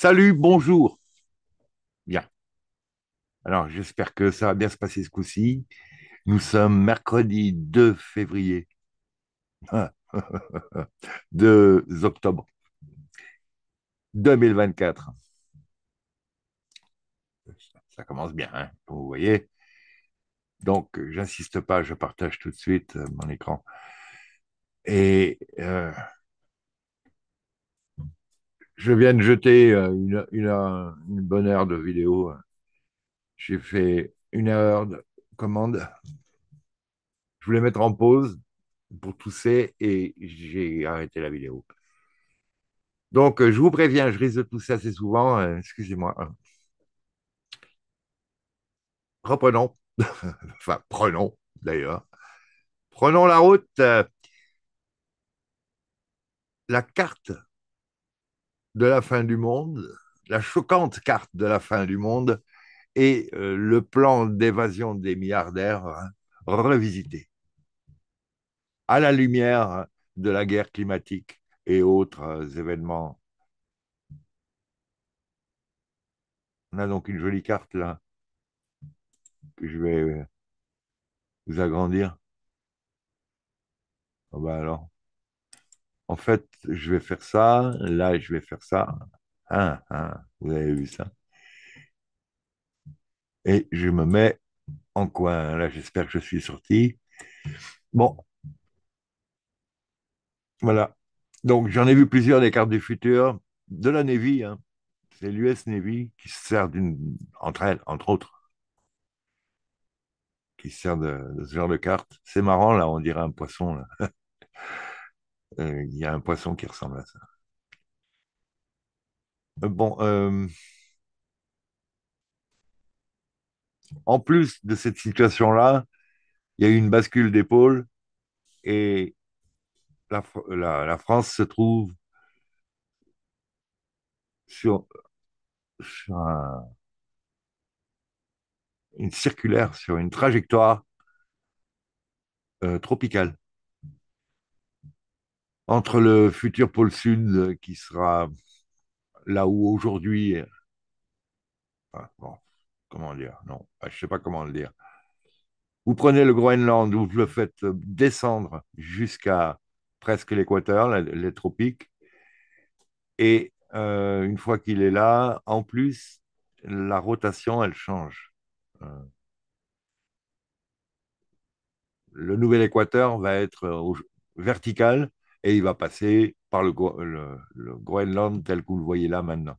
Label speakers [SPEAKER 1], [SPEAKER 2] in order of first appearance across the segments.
[SPEAKER 1] Salut, bonjour. Bien. Alors, j'espère que ça va bien se passer ce coup-ci. Nous sommes mercredi 2 février. 2 octobre 2024. Ça commence bien, hein, vous voyez. Donc, j'insiste pas, je partage tout de suite euh, mon écran. Et euh, je viens de jeter euh, une, bonne heure de vidéo. J'ai fait une heure de commande. Je voulais mettre en pause pour tousser et j'ai arrêté la vidéo. Donc, euh, je vous préviens, je risque de tousser assez souvent. Euh, excusez-moi. Hein. Reprenons. enfin, prenons d'ailleurs. Prenons la route. La carte de la fin du monde, la choquante carte de la fin du monde et euh, le plan d'évasion des milliardaires hein, revisité à la lumière de la guerre climatique et autres euh, événements. On a donc une jolie carte là que je vais euh, vous agrandir. Bon oh, ben bah, alors en fait, je vais faire ça, là, je vais faire ça. Ah, ah, vous avez vu ça Et je me mets en coin. Là, j'espère que je suis sorti. Bon. Voilà. Donc, j'en ai vu plusieurs des cartes du futur de la Navy. Hein. C'est l'US Navy qui se sert d'une, entre elles, entre autres, qui se sert de, ce genre de carte. C'est marrant, là, on dirait un poisson. Là. Euh, il y a un poisson qui ressemble à ça. Euh, bon, euh, en plus de cette situation-là, il y a eu une bascule d'épaule et la, France se trouve sur, une circulaire, sur une trajectoire tropicale entre le futur pôle sud euh, qui sera là où aujourd'hui. Euh, comment dire Non, euh, je ne sais pas comment le dire. Vous prenez le Groenland, vous le faites descendre jusqu'à presque l'équateur, les tropiques. Et une fois qu'il est là, en plus, la rotation, elle change. le nouvel équateur va être vertical et il va passer par le, Groenland tel que vous le voyez là maintenant.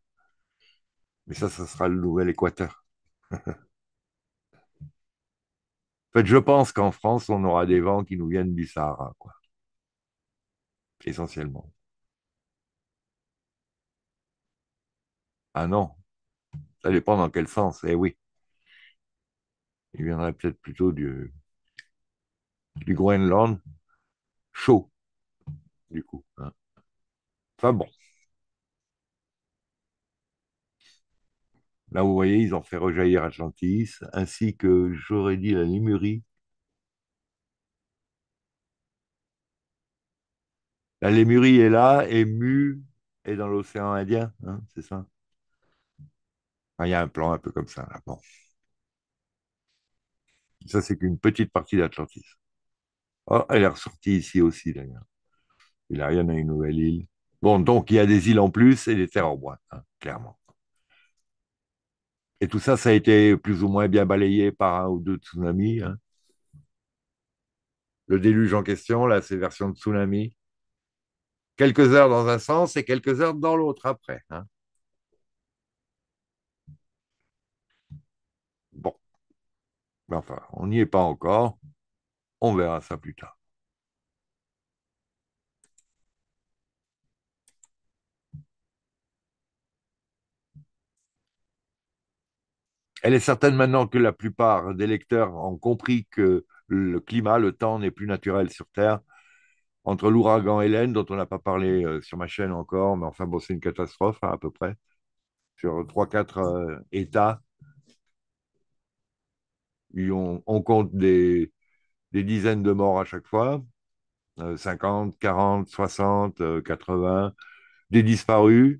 [SPEAKER 1] Mais ça, ça sera le nouvel Équateur. en fait, je pense qu'en France, on aura des vents qui nous viennent du Sahara, quoi. Essentiellement. Ah non, ça dépend dans quel sens, eh oui. Il viendrait peut-être plutôt du, du Groenland chaud du coup. Enfin bon, là vous voyez, ils ont fait rejaillir Atlantis, ainsi que j'aurais dit la Lémurie. La Lémurie est là, et Mu est dans l'océan Indien, hein, c'est ça? il y a un plan un peu comme ça, là. Bon. Ça, c'est qu'une petite partie d'Atlantis. Oh, elle est ressortie ici aussi, d'ailleurs. Il rien à une nouvelle île. Bon, donc il y a des îles en plus et des terres en bois, hein, clairement. Et tout ça, ça a été plus ou moins bien balayé par un ou deux tsunamis. Hein. Le déluge en question, là, c'est version de tsunami. Quelques heures dans un sens et quelques heures dans l'autre après. Hein. Bon. enfin, on n'y est pas encore. On verra ça plus tard. Elle est certaine maintenant que la plupart des lecteurs ont compris que le climat, le temps n'est plus naturel sur Terre. Entre l'ouragan Hélène, dont on n'a pas parlé euh, sur ma chaîne encore, mais enfin, bon, c'est une catastrophe hein, à peu près, sur 3-4 euh, États. On, compte des, dizaines de morts à chaque fois, 50, 40, 60, 80, des disparus,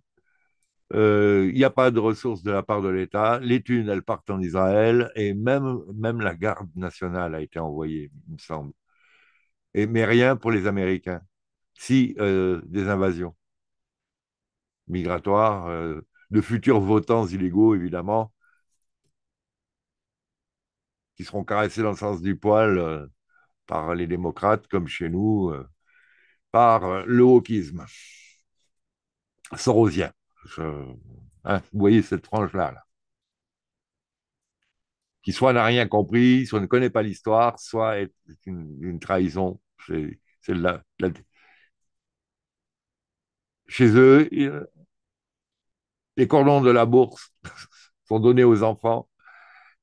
[SPEAKER 1] euh, il n'y a pas de ressources de la part de l'État. Les thunes, elles partent en Israël et même, la garde nationale a été envoyée, il me semble. mais rien pour les Américains. Si euh, des invasions migratoires, euh, de futurs votants illégaux, évidemment, qui seront caressés dans le sens du poil par les démocrates, comme chez nous, par le hawkisme sorosien. Hein, vous voyez cette frange là Qui soit n'a rien compris, soit ne connaît pas l'histoire, soit est une, trahison. C'est Chez eux, les cordons de la bourse sont donnés aux enfants.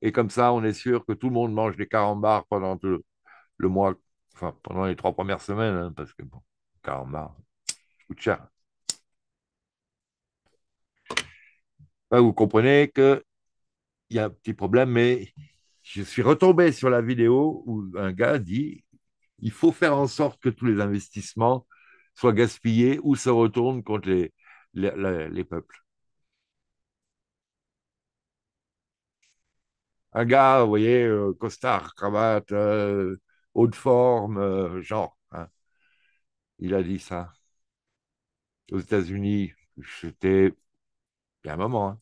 [SPEAKER 1] Et comme ça, on est sûr que tout le monde mange des carambars pendant le, mois, enfin, pendant les trois premières semaines, hein, parce que bon, carambars, coûte cher. Hein, vous comprenez qu'il y a un petit problème, mais je suis retombé sur la vidéo où un gars dit il faut faire en sorte que tous les investissements soient gaspillés ou se retournent contre les, peuples. un gars, vous voyez, euh, costard, cravate, euh, haute forme, euh, genre. Hein. Il a dit ça. Aux États-Unis, j'étais il y a un moment. Hein.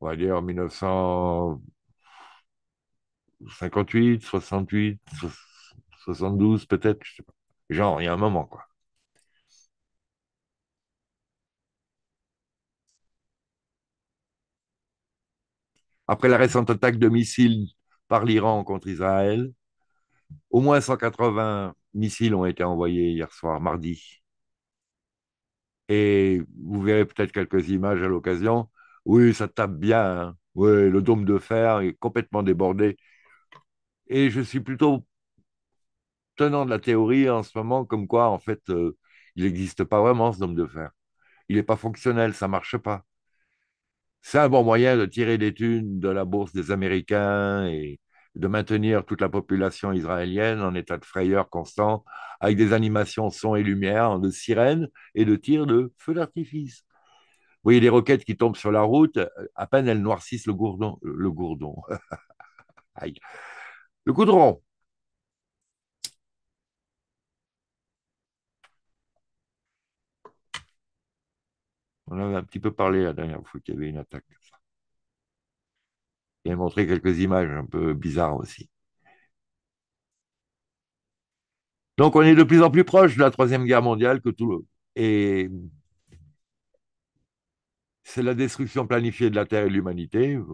[SPEAKER 1] On va dire en 1958, 68, 72 peut-être, je sais pas. Genre, il y a un moment, quoi. Après la récente attaque de missiles par l'Iran contre Israël, au moins 180 missiles ont été envoyés hier soir, mardi, et vous verrez peut-être quelques images à l'occasion. Oui, ça tape bien. Hein. Oui, le dôme de fer est complètement débordé. Et je suis plutôt tenant de la théorie en ce moment, comme quoi, en fait, euh, il n'existe pas vraiment ce dôme de fer. Il n'est pas fonctionnel, ça ne marche pas. C'est un bon moyen de tirer des thunes de la bourse des Américains et, de maintenir toute la population israélienne en état de frayeur constant, avec des animations son et lumière, de sirènes et de tirs de feux d'artifice. Vous voyez les roquettes qui tombent sur la route, à peine elles noircissent le gourdon. Le gourdon. Le goudron. On avait un petit peu parlé la dernière fois qu'il y avait une attaque. Il montrer montré quelques images un peu bizarres aussi. Donc on est de plus en plus proche de la Troisième Guerre mondiale que tout le... Et c'est la destruction planifiée de la Terre et de l'humanité, euh,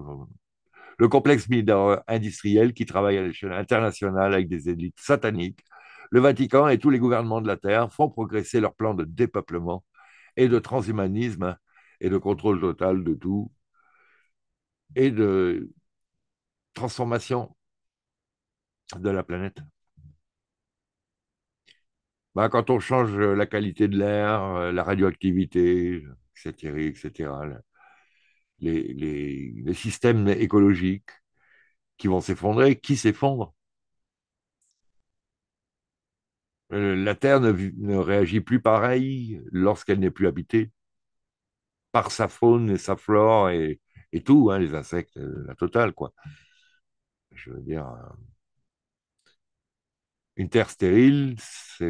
[SPEAKER 1] le complexe militaire industriel qui travaille à l'échelle internationale avec des élites sataniques. Le Vatican et tous les gouvernements de la Terre font progresser leur plan de dépeuplement et de transhumanisme et de contrôle total de tout et de transformation de la planète. Bah, quand on change euh, la qualité de l'air, euh, la radioactivité, etc., les, systèmes écologiques qui vont s'effondrer, qui s'effondrent euh, La Terre ne, réagit plus pareil lorsqu'elle n'est plus habitée par sa faune et sa flore et, tout, hein, les insectes, la totale, quoi. Je veux dire, euh, une terre stérile, ça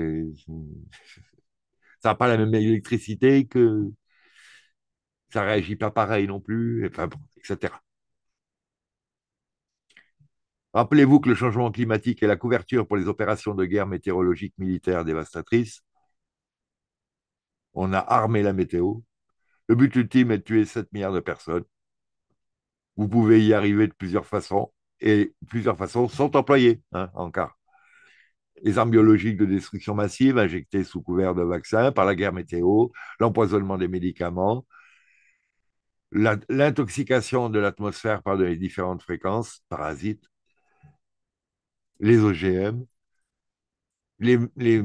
[SPEAKER 1] n'a pas la même électricité que ça réagit pas pareil non plus, etc. Rappelez-vous que le changement climatique est la couverture pour les opérations de guerre météorologique militaire dévastatrice. On a armé la météo. Le but ultime est de tuer 7 milliards de personnes. Vous pouvez y arriver de plusieurs façons et plusieurs façons sont employées hein, en cas. Les armes biologiques de destruction massive injectées sous couvert de vaccins par la guerre météo, l'empoisonnement des médicaments, l'intoxication de l'atmosphère par les différentes fréquences, parasites, les OGM, les, les,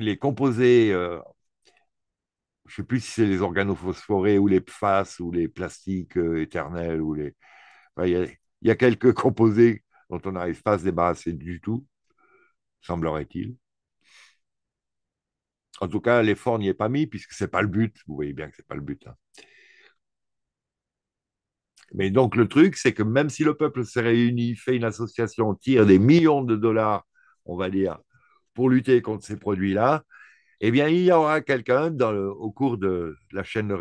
[SPEAKER 1] les composés, euh, je ne sais plus si c'est les organophosphorés ou les PFAS ou les plastiques euh, éternels ou les. Il y a quelques composés dont on n'arrive pas à se débarrasser du tout, semblerait-il. En tout cas, l'effort n'y est pas mis, puisque ce n'est pas le but. Vous voyez bien que ce n'est pas le but. Hein. Mais donc, le truc, c'est que même si le peuple se réunit, fait une association, tire des millions de dollars, on va dire, pour lutter contre ces produits-là, eh bien, il y aura quelqu'un au cours de la chaîne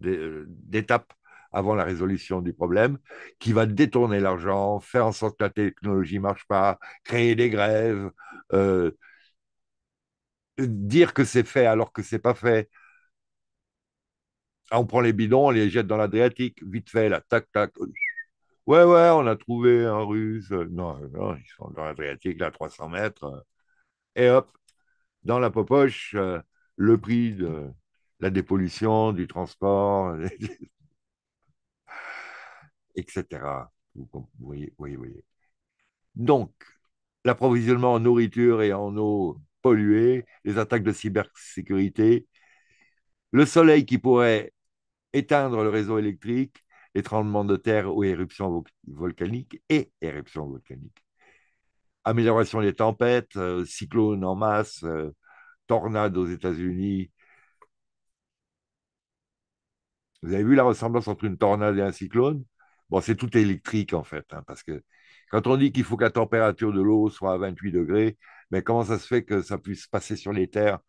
[SPEAKER 1] d'étapes avant la résolution du problème, qui va détourner l'argent, faire en sorte que la technologie ne marche pas, créer des grèves, euh, dire que c'est fait alors que c'est pas fait. Ah, on prend les bidons, on les jette dans l'Adriatique, vite fait, là, tac, tac. Ouais, ouais, on a trouvé un russe. Non, non ils sont dans l'Adriatique, là, 300 mètres. Et hop, dans la popoche, euh, le prix de la dépollution, du transport, etc. Vous voyez, voyez. Donc, l'approvisionnement en nourriture et en eau polluée, les attaques de cybersécurité, le soleil qui pourrait éteindre le réseau électrique, les tremblements de terre ou éruptions volcaniques et éruptions volcaniques. Amélioration des tempêtes, euh, cyclones en masse, euh, tornades aux États-Unis. Vous avez vu la ressemblance entre une tornade et un cyclone Bon, c'est tout électrique en fait, hein, parce que quand on dit qu'il faut que la température de l'eau soit à 28 degrés, mais comment ça se fait que ça puisse passer sur les terres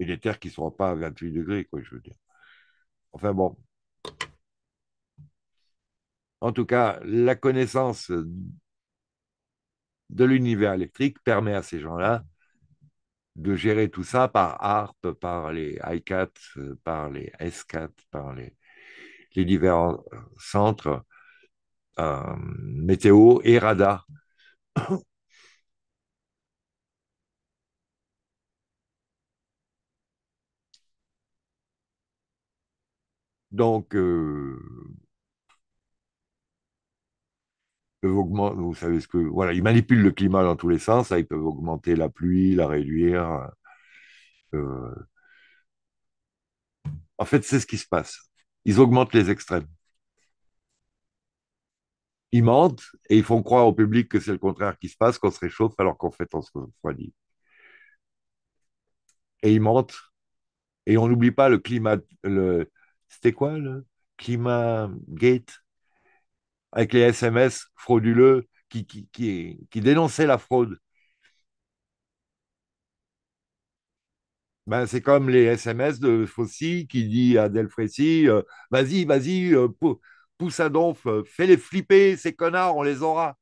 [SPEAKER 1] Et les terres qui ne seront pas à 28 degrés, quoi, je veux dire. Enfin bon. En tout cas, la connaissance de l'univers électrique permet à ces gens-là de gérer tout ça par ARP, par les ICAT, par les S4, par les, les divers centres euh, météo et radar. Donc, euh, vous savez ce que, voilà, ils manipulent le climat dans tous les sens, ils peuvent augmenter la pluie, la réduire. Euh, euh. En fait, c'est ce qui se passe. Ils augmentent les extrêmes. Ils mentent et ils font croire au public que c'est le contraire qui se passe, qu'on se réchauffe alors qu'en fait on se refroidit. Et ils mentent. Et on n'oublie pas le climat. Le... C'était quoi le climat gate avec les SMS frauduleux qui, dénonçaient la fraude. Ben, c'est comme les SMS de Fossi qui dit à Delphrécy euh, Vas-y, vas-y, euh, pousse à donf, euh, fais-les flipper, ces connards, on les aura.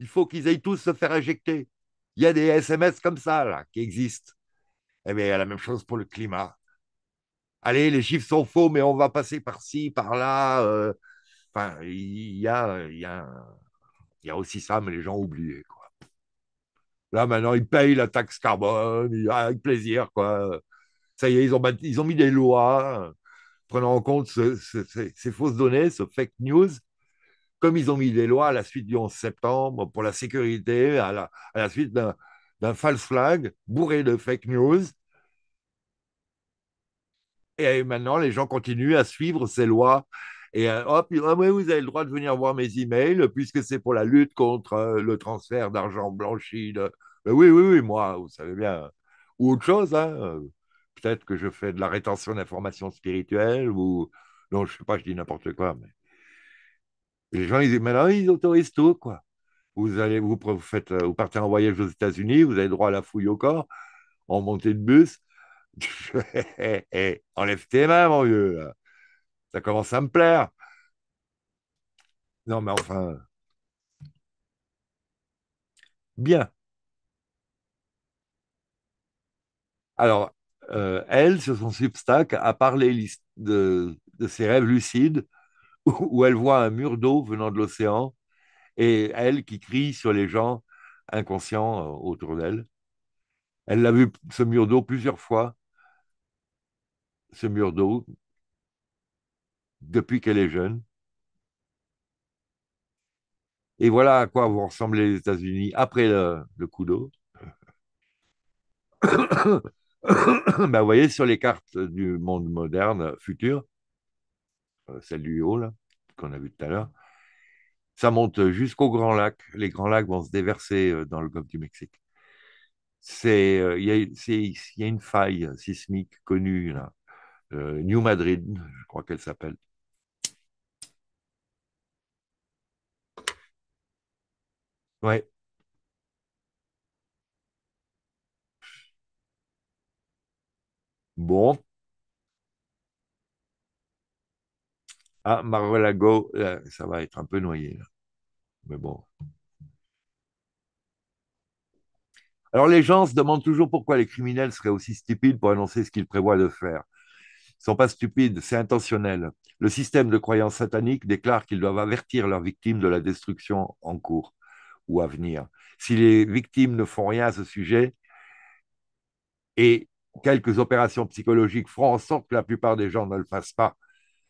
[SPEAKER 1] Il faut qu'ils aillent tous se faire injecter. Il y a des SMS comme ça là, qui existent. Eh bien, la même chose pour le climat. Allez, les chiffres sont faux, mais on va passer par ci, par là. Enfin, il y a, y, y a aussi ça, mais les gens ont oublié. Quoi. Là, maintenant, ils payent la taxe carbone, avec plaisir. Quoi. Ça y est, ils ont, ils ont mis des lois prenant en compte ces, fausses données, ce fake news. Comme ils ont mis des lois à la suite du 11 septembre pour la sécurité, à à la suite d'un false flag bourré de fake news. Et maintenant, les gens continuent à suivre ces lois et euh, hop, ah, vous avez le droit de venir voir mes emails puisque c'est pour la lutte contre euh, le transfert d'argent blanchi. Ben oui, oui, oui, moi, vous savez bien. Ou autre chose, hein. Euh, peut-être que je fais de la rétention d'informations spirituelles ou. Non, je sais pas, je dis n'importe quoi. Mais... Les gens, ils disent non, ils autorisent tout, quoi. Vous, allez, vous, faites, vous partez en voyage aux États-Unis, vous avez droit à la fouille au corps, en montée de bus. Eh, eh, eh, enlève tes mains, mon vieux. Ça commence à me plaire. Non, mais enfin. Bien. Alors, euh, elle, sur son substack, a parlé de, ses rêves lucides où, elle voit un mur d'eau venant de l'océan et elle qui crie sur les gens inconscients euh, autour d'elle. Elle l'a vu, ce mur d'eau, plusieurs fois. Ce mur d'eau depuis qu'elle est jeune. Et voilà à quoi vont ressembler les États-Unis après le, coup d'eau. Ben, vous voyez sur les cartes du monde moderne futur, euh, celle du haut, qu'on a vu tout à l'heure, ça monte jusqu'au Grand Lac. Les Grands Lacs vont se déverser euh, dans le golfe du Mexique. Euh, c'est, il y, a une faille sismique connue, New Madrid, je crois qu'elle s'appelle, Ouais. Bon. Ah, mar euh, ça va être un peu noyé, Mais bon. Alors, les gens se demandent toujours pourquoi les criminels seraient aussi stupides pour annoncer ce qu'ils prévoient de faire. Ils sont pas stupides, c'est intentionnel. Le système de croyance satanique déclare qu'ils doivent avertir leurs victimes de la destruction en cours ou à venir. Si les victimes ne font rien à ce sujet, et quelques opérations psychologiques feront en sorte que la plupart des gens ne le fassent pas,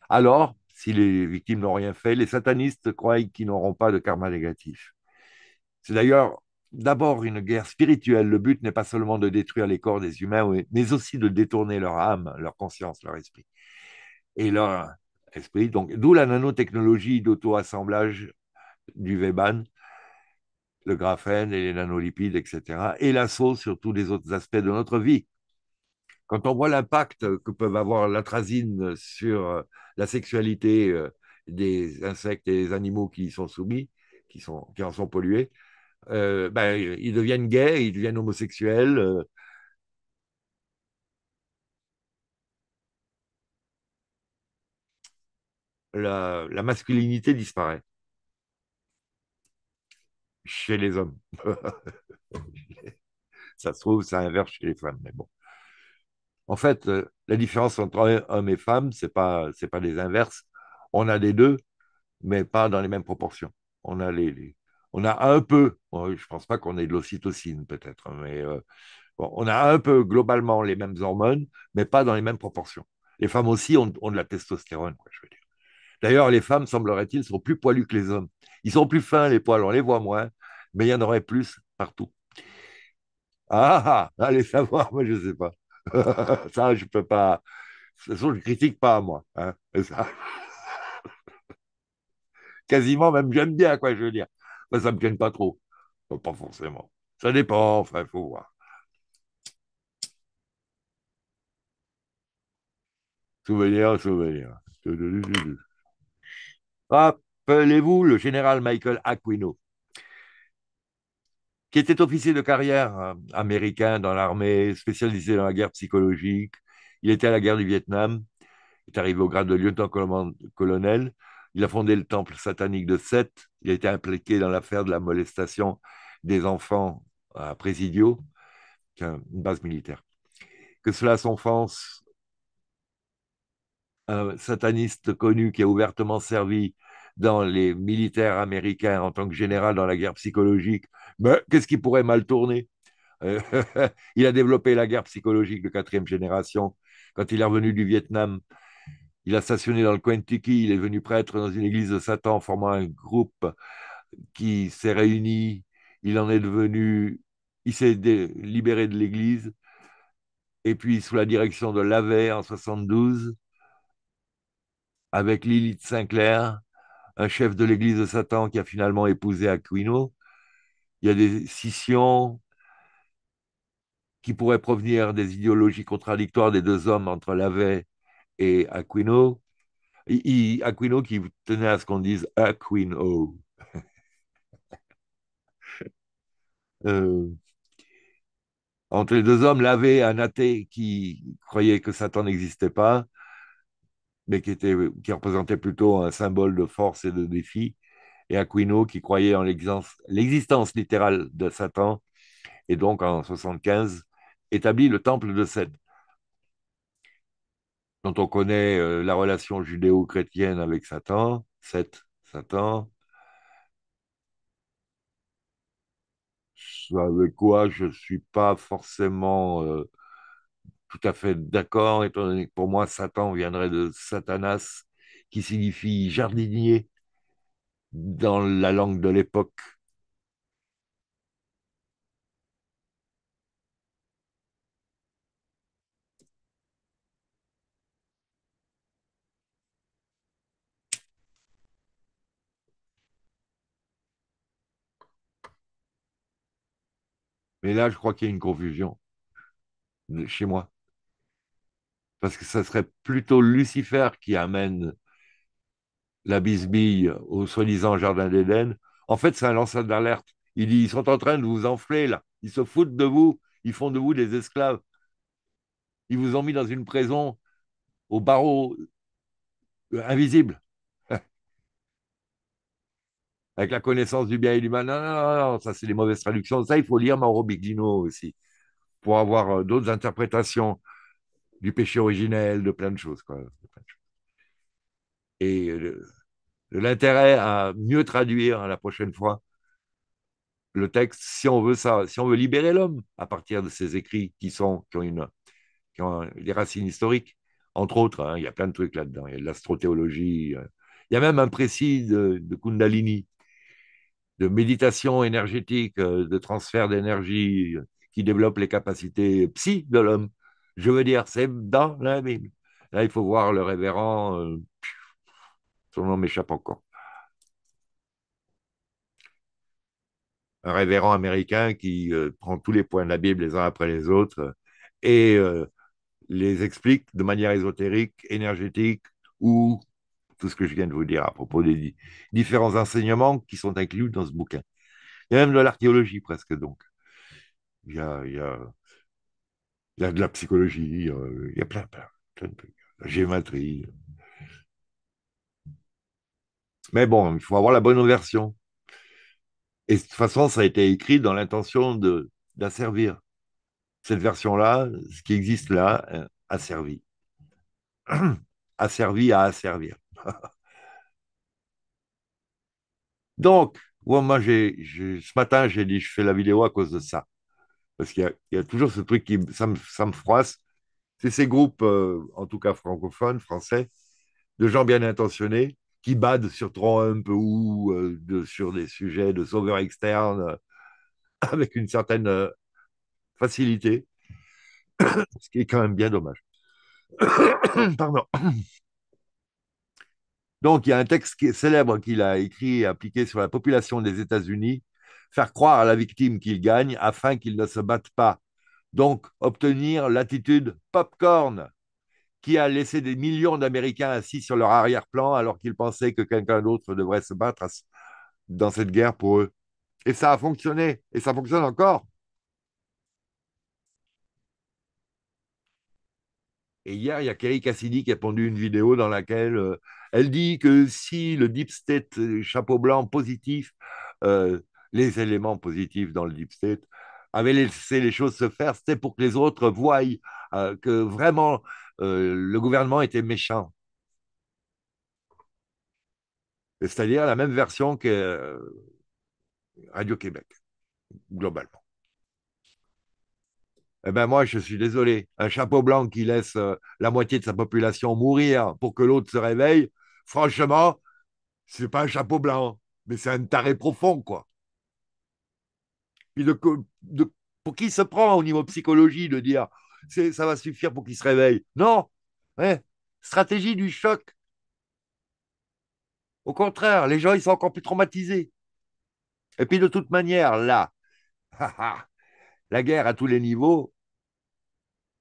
[SPEAKER 1] alors, si les victimes n'ont rien fait, les satanistes croient qu'ils n'auront pas de karma négatif. C'est d'ailleurs d'abord une guerre spirituelle. Le but n'est pas seulement de détruire les corps des humains, mais aussi de détourner leur âme, leur conscience, leur esprit. Et leur esprit, donc, d'où la nanotechnologie d'auto-assemblage du Weban, le graphène et les nanolipides, etc., et l'assaut sur tous les autres aspects de notre vie. Quand on voit l'impact que peuvent avoir l'atrazine sur euh, la sexualité euh, des insectes et des animaux qui y sont soumis, qui, sont, qui en sont pollués, euh, ben, ils deviennent gays, ils deviennent homosexuels. la masculinité disparaît chez les hommes. ça se trouve, ça inverse chez les femmes, mais bon. En fait, euh, la différence entre hommes et femmes, c'est pas, c'est pas des inverses. On a les deux, mais pas dans les mêmes proportions. On a les, on a un peu. Je pense pas qu'on ait de l'ocytocine peut-être, mais euh, on a un peu globalement les mêmes hormones, mais pas dans les mêmes proportions. Les femmes aussi ont, de la testostérone, quoi, je veux dire. D'ailleurs, les femmes, semblerait-il, sont plus poilues que les hommes. Ils sont plus fins, les poils, on les voit moins, mais il y en aurait plus partout. Ah, ah, ah allez savoir, moi je ne sais pas. ça, je ne peux pas. De toute façon, je ne critique pas, moi. Hein, ça... Quasiment, même j'aime bien, quoi, je veux dire. ça ne me gêne pas trop. Euh, pas forcément. Ça dépend, enfin, il faut voir. Souvenir, souvenir appelez vous le général Michael Aquino, qui était officier de carrière euh, américain dans l'armée, spécialisé dans la guerre psychologique. Il était à la guerre du Vietnam, il est arrivé au grade de lieutenant-colonel. Il a fondé le temple satanique de Seth. Il a été impliqué dans l'affaire de la molestation des enfants à Presidio, une base militaire. Que cela s'enfonce un euh, sataniste connu qui a ouvertement servi dans les militaires américains en tant que général dans la guerre psychologique, mais qu'est-ce qui pourrait mal tourner euh, Il a développé la guerre psychologique de quatrième génération quand il est revenu du Vietnam. Il a stationné dans le Kentucky, il est venu prêtre dans une église de Satan, formant un groupe qui s'est réuni. Il en est devenu, il s'est libéré de l'église. Et puis, sous la direction de Lavey en 72, avec Lilith Sinclair, un chef de l'église de Satan qui a finalement épousé Aquino. Il y a des scissions qui pourraient provenir des idéologies contradictoires des deux hommes entre Lavey et Aquino. Aquino qui tenait à ce qu'on dise Aquino. Euh, entre les deux hommes, Lavey, un athée qui croyait que Satan n'existait pas, mais qui, représentait plutôt un symbole de force et de défi, et Aquino qui croyait en l'existence littérale de Satan, et donc en 75 établit le temple de Sède, dont on connaît euh, la relation judéo-chrétienne avec Satan, Seth, Satan, avec quoi je ne suis pas forcément euh, tout à fait d'accord, étant donné que pour moi, Satan viendrait de Satanas, qui signifie jardinier dans la langue de l'époque. Mais là, je crois qu'il y a une confusion chez moi parce que ce serait plutôt Lucifer qui amène la bisbille au soi-disant jardin d'Éden. En fait, c'est un lanceur d'alerte. Il ils sont en train de vous enfler là, ils se foutent de vous, ils font de vous des esclaves. Ils vous ont mis dans une prison au barreau euh, invisible. Avec la connaissance du bien et du mal. Non, non, non, ça c'est des mauvaises traductions. Ça, il faut lire Mauro Biglino aussi pour avoir euh, d'autres interprétations du péché originel, de plein de choses. Quoi, Et euh, l'intérêt à mieux traduire la prochaine fois le texte si on veut ça, si on veut libérer l'homme à partir de ses écrits qui, sont, qui, ont, une, qui ont des racines historiques. Entre autres, hein, il y a plein de trucs là-dedans. Il y a de l'astrothéologie. Euh, il y a même un précis de, de Kundalini, de méditation énergétique, euh, de transfert d'énergie qui développe les capacités psy de l'homme. Je veux dire, c'est dans la Bible. Là, il faut voir le révérend. Euh, son nom m'échappe encore. Un révérend américain qui euh, prend tous les points de la Bible les uns après les autres et euh, les explique de manière ésotérique, énergétique ou tout ce que je viens de vous dire à propos des différents enseignements qui sont inclus dans ce bouquin. Et même de l'archéologie presque donc. Il il y a il y a de la psychologie, euh, il y a plein, de trucs. La géométrie. Mais bon, il faut avoir la bonne version. Et de toute façon, ça a été écrit dans l'intention d'asservir. Cette version-là, ce qui existe là, euh, asservi. servi à asservir. Donc, moi, j'ai, ce matin, j'ai dit, je fais la vidéo à cause de ça. Parce qu'il y, a toujours ce truc qui ça me, froisse. C'est ces groupes, euh, en tout cas francophones, français, de gens bien intentionnés qui badent sur Trump ou euh, de, sur des sujets de sauveurs externes euh, avec une certaine facilité, ce qui est quand même bien dommage. Pardon. Donc, il y a un texte célèbre qu'il a écrit et appliqué sur la population des États-Unis faire croire à la victime qu'il gagne afin qu'il ne se batte pas. Donc obtenir l'attitude popcorn qui a laissé des millions d'Américains assis sur leur arrière-plan alors qu'ils pensaient que quelqu'un d'autre devrait se battre dans cette guerre pour eux. Et ça a fonctionné, et ça fonctionne encore. Et hier, il y a Kerry Cassidy qui a pondu une vidéo dans laquelle euh, elle dit que si le deep state chapeau blanc positif euh, les éléments positifs dans le deep state, avaient laissé les choses se faire, c'était pour que les autres voient euh, que vraiment euh, le gouvernement était méchant. C'est-à-dire la même version que euh, Radio-Québec, globalement. Eh bien, moi, je suis désolé. Un chapeau blanc qui laisse la moitié de sa population mourir pour que l'autre se réveille, franchement, c'est pas un chapeau blanc, mais c'est un taré profond, quoi de, pour qui se prend au niveau psychologie de dire ça va suffire pour qu'il se réveille Non Stratégie du choc. Au contraire, les gens, ils sont encore plus traumatisés. Et puis de toute manière, là, la guerre à tous les niveaux,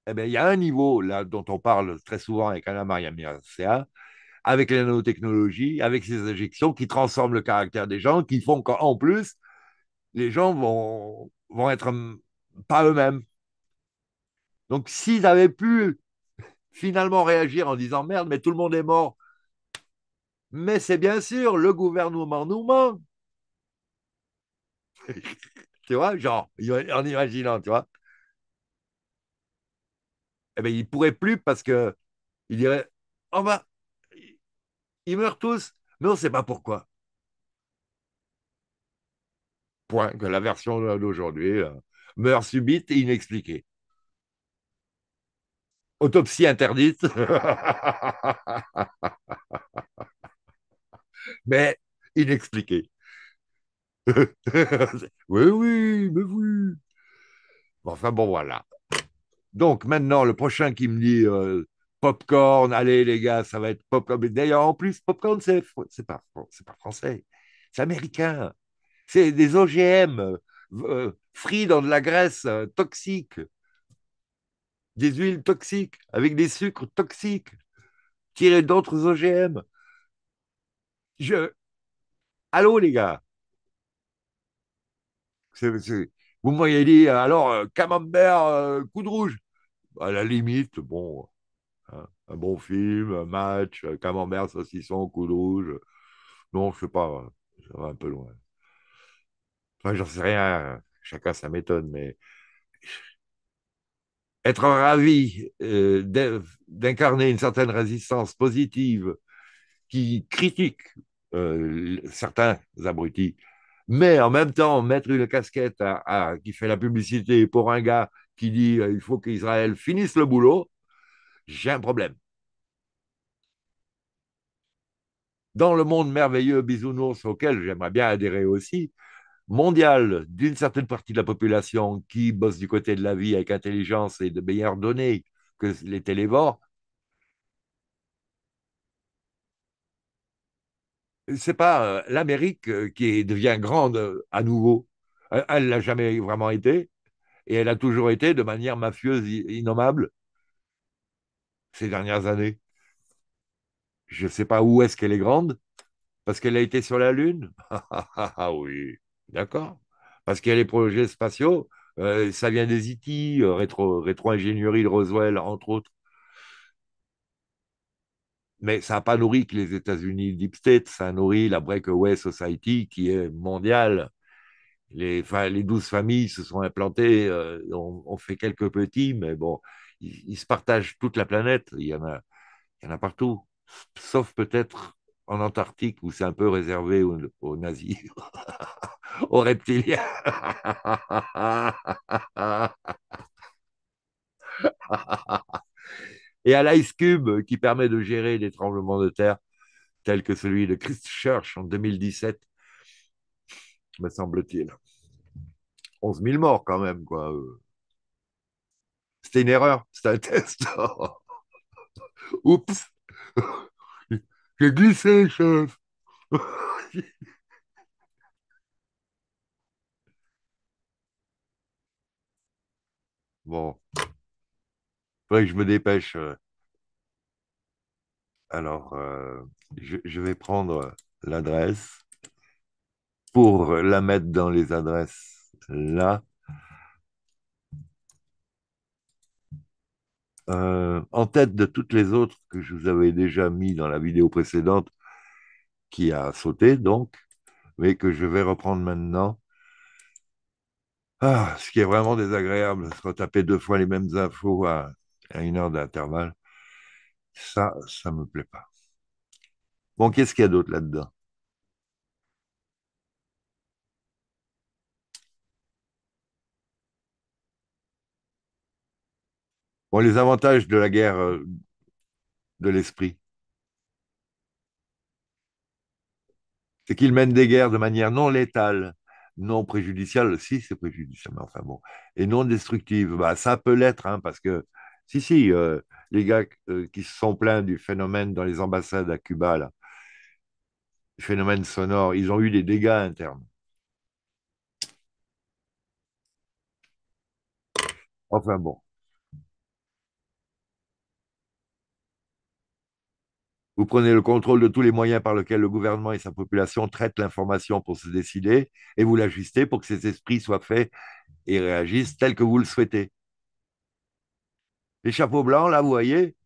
[SPEAKER 1] eh bien, il y a un niveau là dont on parle très souvent avec Anna Maria Mircea, avec les nanotechnologies, avec ces injections qui transforment le caractère des gens, qui font qu'en plus, les gens vont, vont être pas eux-mêmes. Donc s'ils avaient pu finalement réagir en disant merde, mais tout le monde est mort, mais c'est bien sûr le gouvernement nous ment. tu vois, genre, en imaginant, tu vois. Eh bien, ils ne pourraient plus parce que diraient, oh ben, ils meurent tous, mais on ne sait pas pourquoi. Point. Que la version d'aujourd'hui euh, meurt subite et inexpliquée. Autopsie interdite. mais inexpliquée. oui, oui, mais oui. enfin, bon, voilà. Donc, maintenant, le prochain qui me dit euh, popcorn, allez, les gars, ça va être popcorn. D'ailleurs, en plus, popcorn, c'est pas, pas français, c'est américain. C'est des OGM euh, euh, frits dans de la graisse euh, toxique, des huiles toxiques, avec des sucres toxiques, tirés d'autres OGM. Je... Allô, les gars Vous m'auriez dit, alors, camembert, coup de rouge. Bah, à la limite, bon, hein, un bon film, un match, camembert, saucisson, coup de rouge. Non, je ne sais pas, ça va un peu loin. Je j'en sais rien, chacun sa méthode, mais être ravi euh, d'incarner une certaine résistance positive qui critique euh, certains abrutis, mais en même temps mettre une casquette qui fait la publicité pour un gars qui dit euh, il faut qu'Israël finisse le boulot, j'ai un problème. Dans le monde merveilleux bisounours auquel j'aimerais bien adhérer aussi, mondiale d'une certaine partie de la population qui bosse du côté de la vie avec intelligence et de meilleures données que les télévores, c'est pas euh, l'Amérique euh, qui devient grande euh, à nouveau. Elle l'a jamais vraiment été et elle a toujours été de manière mafieuse, innommable ces dernières années. Je ne sais pas où est-ce qu'elle est grande, parce qu'elle a été sur la Lune. Ah, ah, ah, oui. D'accord Parce qu'il y a les projets spatiaux, euh, ça vient des IT, euh, rétro, ingénierie de Roswell, entre autres. Mais ça n'a pas nourri que les États-Unis Deep State, ça a nourri la Breakaway Society qui est mondiale. Les, enfin, les 12 familles se sont implantées, euh, on, fait quelques petits, mais bon, ils, se partagent toute la planète, il y en a, y en a partout, sauf peut-être en Antarctique où c'est un peu réservé aux nazis. aux reptiliens. Et à l'Ice Cube qui permet de gérer des tremblements de terre tels que celui de Christchurch en 2017, me semble-t-il. 11 000 morts quand même, quoi. C'était une erreur, c'était un test. Oups, j'ai glissé, chef. Bon. Faudrait que je me dépêche. Euh. Alors, euh, je, vais prendre l'adresse pour la mettre dans les adresses là. Euh, en tête de toutes les autres que je vous avais déjà mis dans la vidéo précédente, qui a sauté donc, mais que je vais reprendre maintenant. Ah, ce qui est vraiment désagréable, se retaper deux fois les mêmes infos à, une heure d'intervalle, ça, ça me plaît pas. Bon, qu'est-ce qu'il y a d'autre là-dedans Bon, les avantages de la guerre euh, de l'esprit. C'est qu'ils mènent des guerres de manière non létale non préjudiciable, si c'est préjudiciable, mais enfin bon, et non destructive, bah, ça peut l'être, hein, parce que si, si, euh, les gars euh, qui se sont plaints du phénomène dans les ambassades à Cuba, là, phénomène sonore, ils ont eu des dégâts internes. Enfin bon. Vous prenez le contrôle de tous les moyens par lesquels le gouvernement et sa population traitent l'information pour se décider et vous l'ajustez pour que ces esprits soient faits et réagissent tel que vous le souhaitez. Les chapeaux blancs, là, vous voyez,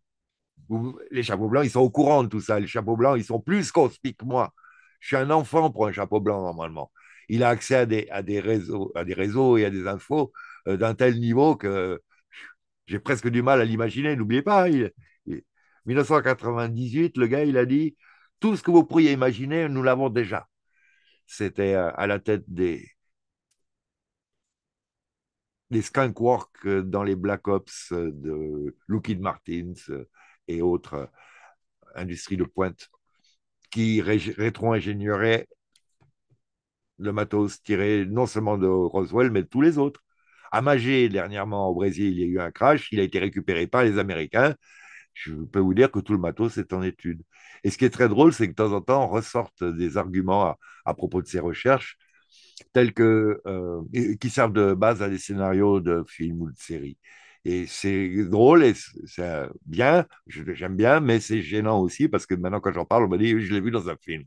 [SPEAKER 1] les chapeaux blancs, ils sont au courant de tout ça. Les chapeaux blancs, ils sont plus conspicueux que moi. Je suis un enfant pour un chapeau blanc, normalement. Il a accès à des, réseaux, à des réseaux et à des infos euh, d'un tel niveau que j'ai presque du mal à l'imaginer. N'oubliez pas, il, 1998, le gars, il a dit Tout ce que vous pourriez imaginer, nous l'avons déjà. C'était euh, à la tête des, des Skunkworks euh, dans les Black Ops euh, de Lockheed Martins et autres industries de pointe qui rétro ingénieraient le matos tiré non seulement de Roswell, mais de tous les autres. À Magé, dernièrement au Brésil, il y a eu un crash, il a été récupéré par les Américains, je peux vous dire que tout le matos est en étude. Et ce qui est très drôle, c'est que de temps en temps, on ressortent des arguments à, propos de ces recherches, tels que, euh, qui servent de base à des scénarios de films ou de séries. Et c'est drôle et c'est euh, bien, j'aime bien, mais c'est gênant aussi parce que maintenant, quand j'en parle, on me dit, je l'ai vu dans un film.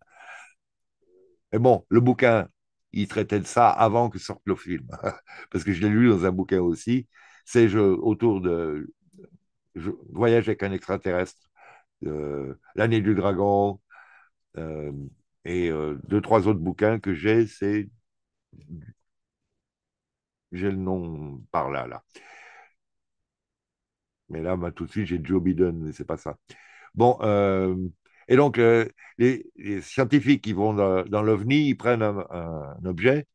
[SPEAKER 1] Mais bon, le bouquin, il traitait de ça avant que sorte le film, parce que je l'ai lu dans un bouquin aussi. C'est autour de Voyage avec un extraterrestre, euh, L'année du dragon, euh, et euh, deux, trois autres bouquins que j'ai, c'est. J'ai le nom par là, là. Mais là, tout de suite, j'ai Joe Biden, mais c'est pas ça. Bon, et donc, les, scientifiques qui vont dans, l'OVNI, ils prennent un, objet,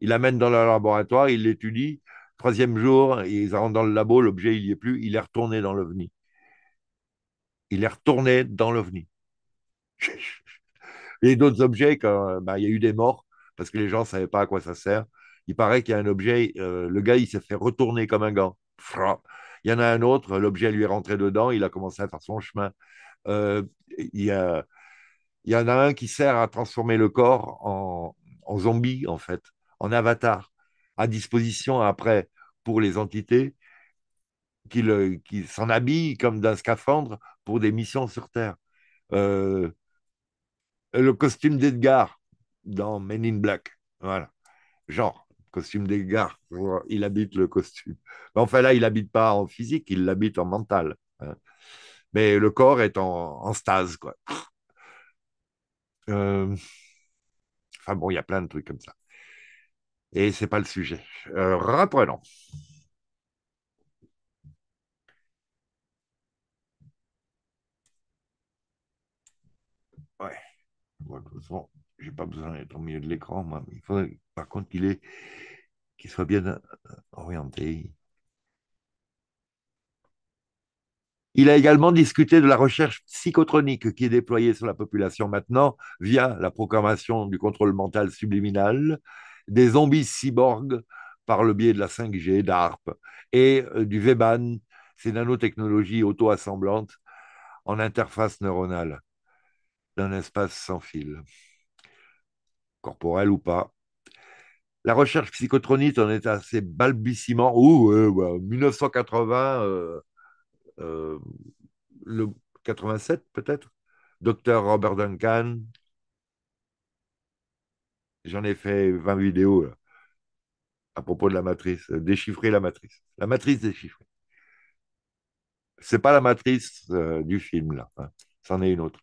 [SPEAKER 1] ils l'amènent dans leur laboratoire, ils l'étudient, Troisième jour, ils rentrent dans le labo, l'objet, il n'y est plus, il est retourné dans l'OVNI. Il est retourné dans l'OVNI. Et d'autres objets, quand bah, il y a eu des morts, parce que les gens ne savaient pas à quoi ça sert, il paraît qu'il y a un objet, euh, le gars, il s'est fait retourner comme un gant. Il y en a un autre, l'objet lui est rentré dedans, il a commencé à faire son chemin. Euh, il, y a, il y en a un qui sert à transformer le corps en zombie, en fait, en avatar à disposition après pour les entités qui, s'en habillent comme d'un scaphandre pour des missions sur Terre. Euh, le costume d'Edgar dans Men in Black, voilà, genre costume d'Edgar, il habite le costume. Enfin là, il n'habite pas en physique, il l'habite en mental. Hein. Mais le corps est en, stase, quoi. Euh, enfin bon, il y a plein de trucs comme ça. Et c'est pas le sujet. Euh, reprenons. Ouais. j'ai pas besoin d'être au milieu de l'écran, il faudrait par contre qu'il qu'il soit bien euh, orienté. Il a également discuté de la recherche psychotronique qui est déployée sur la population maintenant via la programmation du contrôle mental subliminal, des zombies cyborgs par le biais de la 5G, d'ARP et euh, du VBAN, ces nanotechnologies auto-assemblantes en interface neuronale d'un espace sans fil, corporel ou pas. La recherche psychotronite en est assez ses Ouh, 1980, euh, euh, le 87 peut-être, docteur Robert Duncan, J'en ai fait 20 vidéos à propos de la matrice, euh, déchiffrer la matrice. La matrice déchiffrée. C'est pas la matrice euh, du film, là. Hein. C'en est une autre.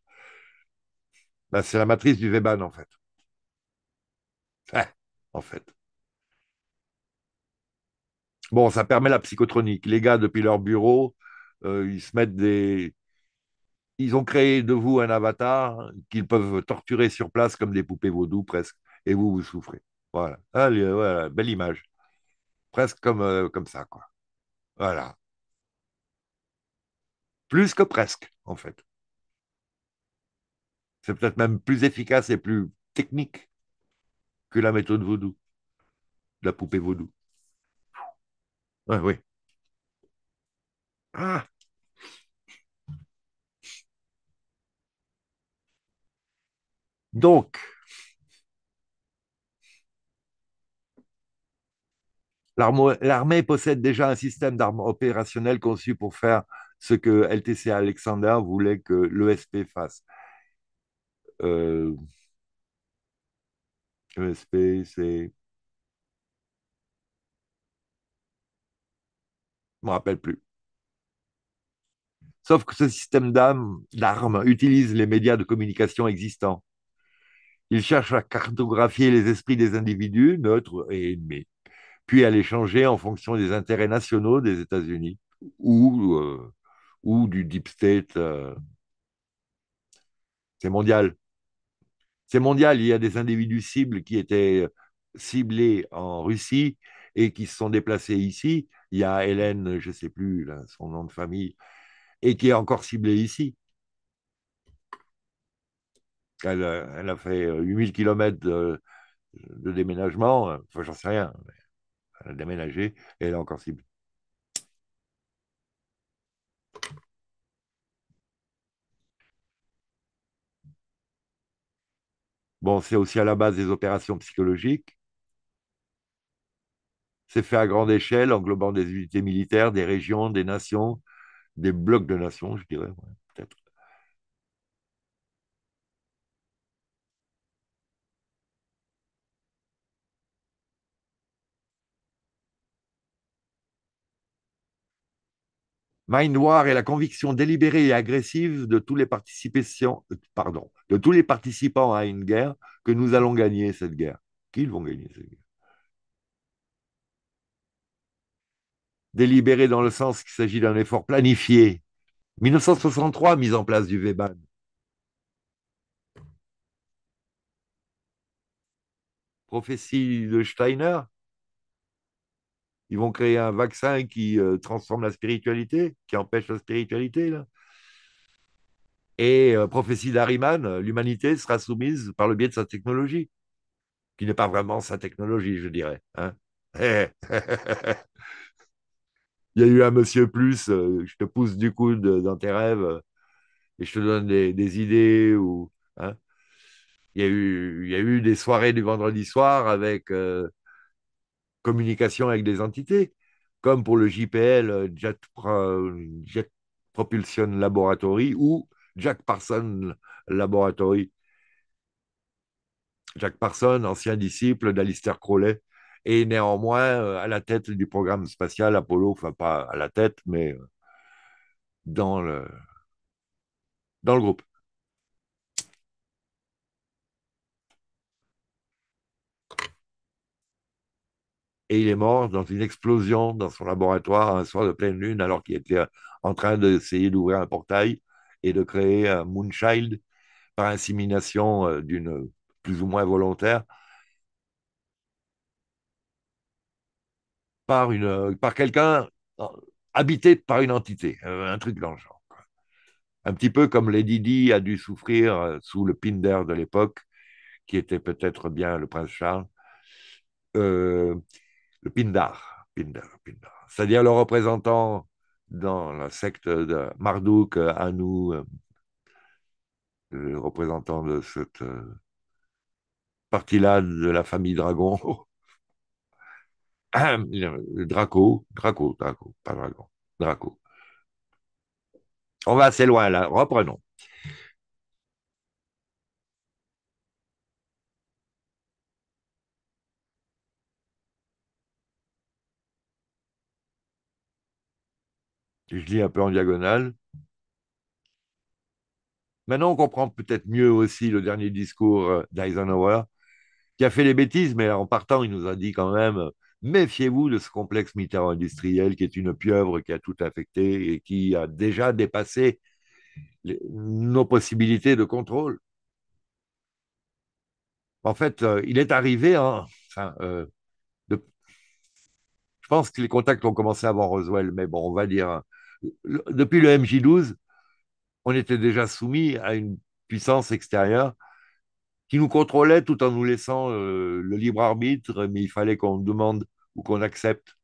[SPEAKER 1] Ben, c'est la matrice du Weban, en fait. Ah, en fait. Bon, ça permet la psychotronique. Les gars, depuis leur bureau, euh, ils se mettent des. Ils ont créé de vous un avatar qu'ils peuvent torturer sur place comme des poupées vaudou presque et vous, vous souffrez. Voilà. Allez, ah, voilà. Belle image. Presque comme, euh, comme ça, quoi. Voilà. Plus que presque, en fait. C'est peut-être même plus efficace et plus technique que la méthode vaudou, la poupée vaudou. Oui, ah, oui. Ah Donc, L'armée possède déjà un système d'armes opérationnelles conçu pour faire ce que LTC Alexander voulait que l'ESP fasse. ESP, euh, c'est... Je ne me rappelle plus. Sauf que ce système d'armes utilise les médias de communication existants. Il cherche à cartographier les esprits des individus neutres et ennemis puis est changée en fonction des intérêts nationaux des États-Unis ou, euh, ou du deep state. Euh, c'est mondial. C'est mondial. Il y a des individus cibles qui étaient ciblés en Russie et qui se sont déplacés ici. Il y a Hélène, je ne sais plus son nom de famille, et qui est encore ciblée ici. Elle, euh, a fait 8000 km de, déménagement, enfin j'en sais rien. Mais... Elle et elle est encore cible. Bon, c'est aussi à la base des opérations psychologiques. C'est fait à grande échelle, englobant des unités militaires, des régions, des nations, des blocs de nations, je dirais. Mind noire est la conviction délibérée et agressive de tous les participants, pardon, de tous les participants à une guerre que nous allons gagner cette guerre. Qu'ils vont gagner cette guerre. Délibérée dans le sens qu'il s'agit d'un effort planifié. 1963, mise en place du Weban. Prophétie de Steiner, ils vont créer un vaccin qui euh, transforme la spiritualité, qui empêche la spiritualité. Et euh, prophétie d'Ariman, l'humanité sera soumise par le biais de sa technologie, qui n'est pas vraiment sa technologie, je dirais. Hein. Il y a eu un monsieur plus, euh, je te pousse du coude dans tes rêves et je te donne des, idées. Ou, hein. il, y a eu, des soirées du vendredi soir avec communication avec des entités, comme pour le JPL, euh, Jet, Propulsion Laboratory ou Jack Parson Laboratory. Jack Parson, ancien disciple d'Alistair Crowley, et néanmoins euh, à la tête du programme spatial Apollo, enfin pas à la tête, mais euh, dans le, dans le groupe. et il est mort dans une explosion dans son laboratoire un soir de pleine lune, alors qu'il était euh, en train d'essayer d'ouvrir un portail et de créer un Moonchild par insémination euh, d'une euh, plus ou moins volontaire par, une, par quelqu'un habité par une entité, un truc dans genre. Un petit peu comme Lady Di a dû souffrir sous le Pinder de l'époque, qui était peut-être bien le prince Charles. Euh, le Pindar, Pindar, Pindar. c'est-à-dire le représentant dans la secte de Marduk, euh, Anu, euh, le représentant de cette euh, partie-là de la famille dragon. Draco, Draco, Draco, pas dragon, Draco. On va assez loin là, reprenons. je lis un peu en diagonale. Maintenant, on comprend peut-être mieux aussi le dernier discours euh, d'Eisenhower, qui a fait les bêtises, mais en partant, il nous a dit quand même méfiez-vous de ce complexe Mitterrand-industriel qui est une pieuvre qui a tout affecté et qui a déjà dépassé nos possibilités de contrôle. En fait, euh, il est arrivé, euh, je pense que les contacts ont commencé avant Roswell, mais bon, on va dire depuis le MJ12, on était déjà soumis à une puissance extérieure qui nous contrôlait tout en nous laissant euh, le libre arbitre, mais il fallait qu'on demande ou qu'on accepte.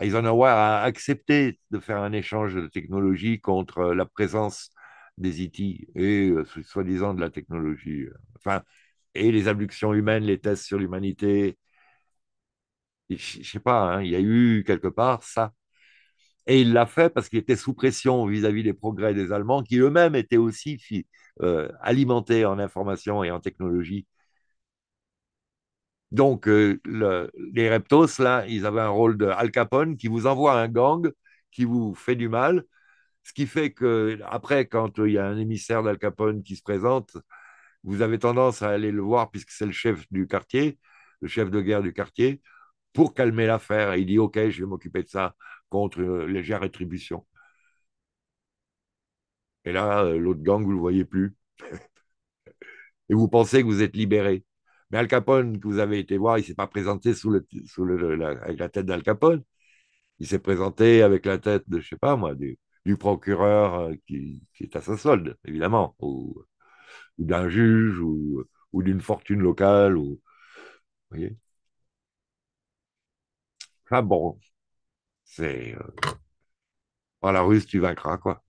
[SPEAKER 1] Eisenhower a accepté de faire un échange de technologie contre la présence des IT et euh, soi-disant de la technologie. Euh, enfin, et les abductions humaines, les tests sur l'humanité. Je ne sais pas, hein, il y a eu quelque part ça. Et il l'a fait parce qu'il était sous pression vis-à-vis des progrès des Allemands, qui eux-mêmes étaient aussi euh, alimentés en information et en technologie. Donc, euh, les Reptos, là, ils avaient un rôle de Al Capone qui vous envoie un gang qui vous fait du mal. Ce qui fait que, après, quand il y a un émissaire d'Al Capone qui se présente, vous avez tendance à aller le voir puisque c'est le chef du quartier, le chef de guerre du quartier, pour calmer l'affaire. Il dit Ok, je vais m'occuper de ça contre une légère rétribution. Et là, euh, l'autre gang, vous ne le voyez plus. et vous pensez que vous êtes libéré. Mais Al Capone, que vous avez été voir, il ne s'est pas présenté sous le, avec la tête d'Al Capone. Il s'est présenté avec la tête de, je sais pas moi, du, procureur euh, qui, est à sa solde, évidemment, ou, d'un juge, ou, d'une fortune locale. Ou, vous voyez ah bon, c'est. Par euh, oh, la Russe, tu vaincras, quoi.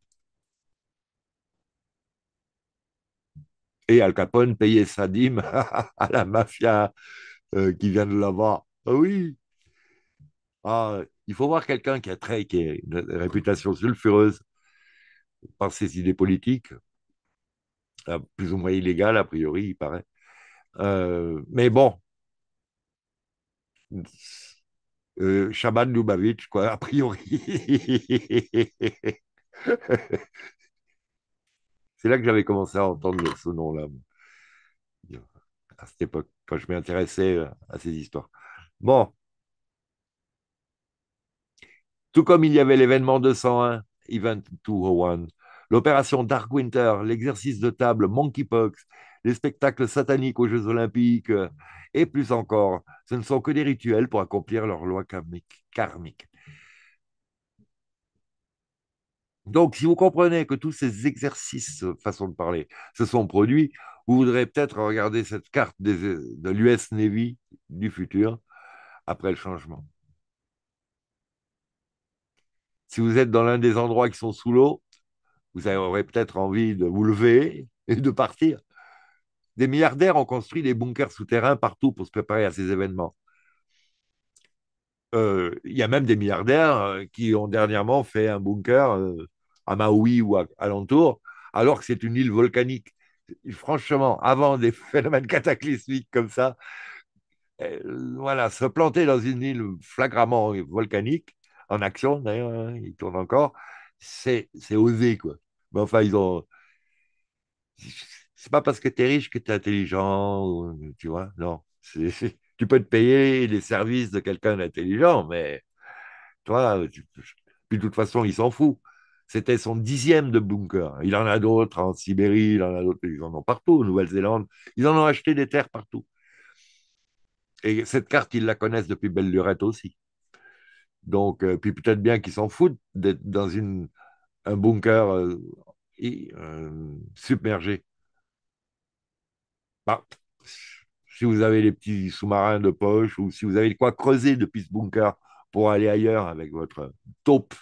[SPEAKER 1] Et Al Capone payait sa dîme à la mafia euh, qui vient de l'avoir. Ah oui ah, Il faut voir quelqu'un qui a très, qui a une réputation sulfureuse par ses idées politiques, ah, plus ou moins illégales, a priori, il paraît. Euh, mais bon, Chaman euh, Shaban Lubavitch, quoi, a priori. C'est là que j'avais commencé à entendre ce nom-là, à cette époque, quand je m'intéressais euh, à ces histoires. Bon. Tout comme il y avait l'événement 201, Event 201, l'opération Dark Winter, l'exercice de table Monkeypox, les spectacles sataniques aux Jeux olympiques, euh, et plus encore. Ce ne sont que des rituels pour accomplir leurs lois karmiques. Donc, si vous comprenez que tous ces exercices, euh, façon de parler, se sont produits, vous voudrez peut-être regarder cette carte euh, de l'US Navy du futur après le changement. Si vous êtes dans l'un des endroits qui sont sous l'eau, vous aurez peut-être envie de vous lever et de partir. Des milliardaires ont construit des bunkers souterrains partout pour se préparer à ces événements. Euh, il y a même des milliardaires euh, qui ont dernièrement fait un bunker euh, à Maui ou à, alentour, alors que c'est une île volcanique. Franchement, avant des phénomènes cataclysmiques comme ça, voilà, se planter dans une île flagramment volcanique, en action d'ailleurs, hein, il tourne encore, c'est osé quoi. Mais enfin, ils ont c'est pas parce que tu es riche que tu es intelligent, tu vois, non. tu peux te payer les services de quelqu'un d'intelligent, mais toi, tu, puis de toute façon, il s'en fout. C'était son dixième de bunker. Il en a d'autres en Sibérie, il en a d'autres, ils en ont partout, en Nouvelle-Zélande. Ils en ont acheté des terres partout. Et cette carte, ils la connaissent depuis belle lurette aussi. Donc, euh, puis peut-être bien qu'ils s'en foutent d'être dans une, un bunker euh, euh, submergé. Bah, si vous avez les petits sous-marins de poche ou si vous avez de quoi creuser depuis ce bunker pour aller ailleurs avec votre taupe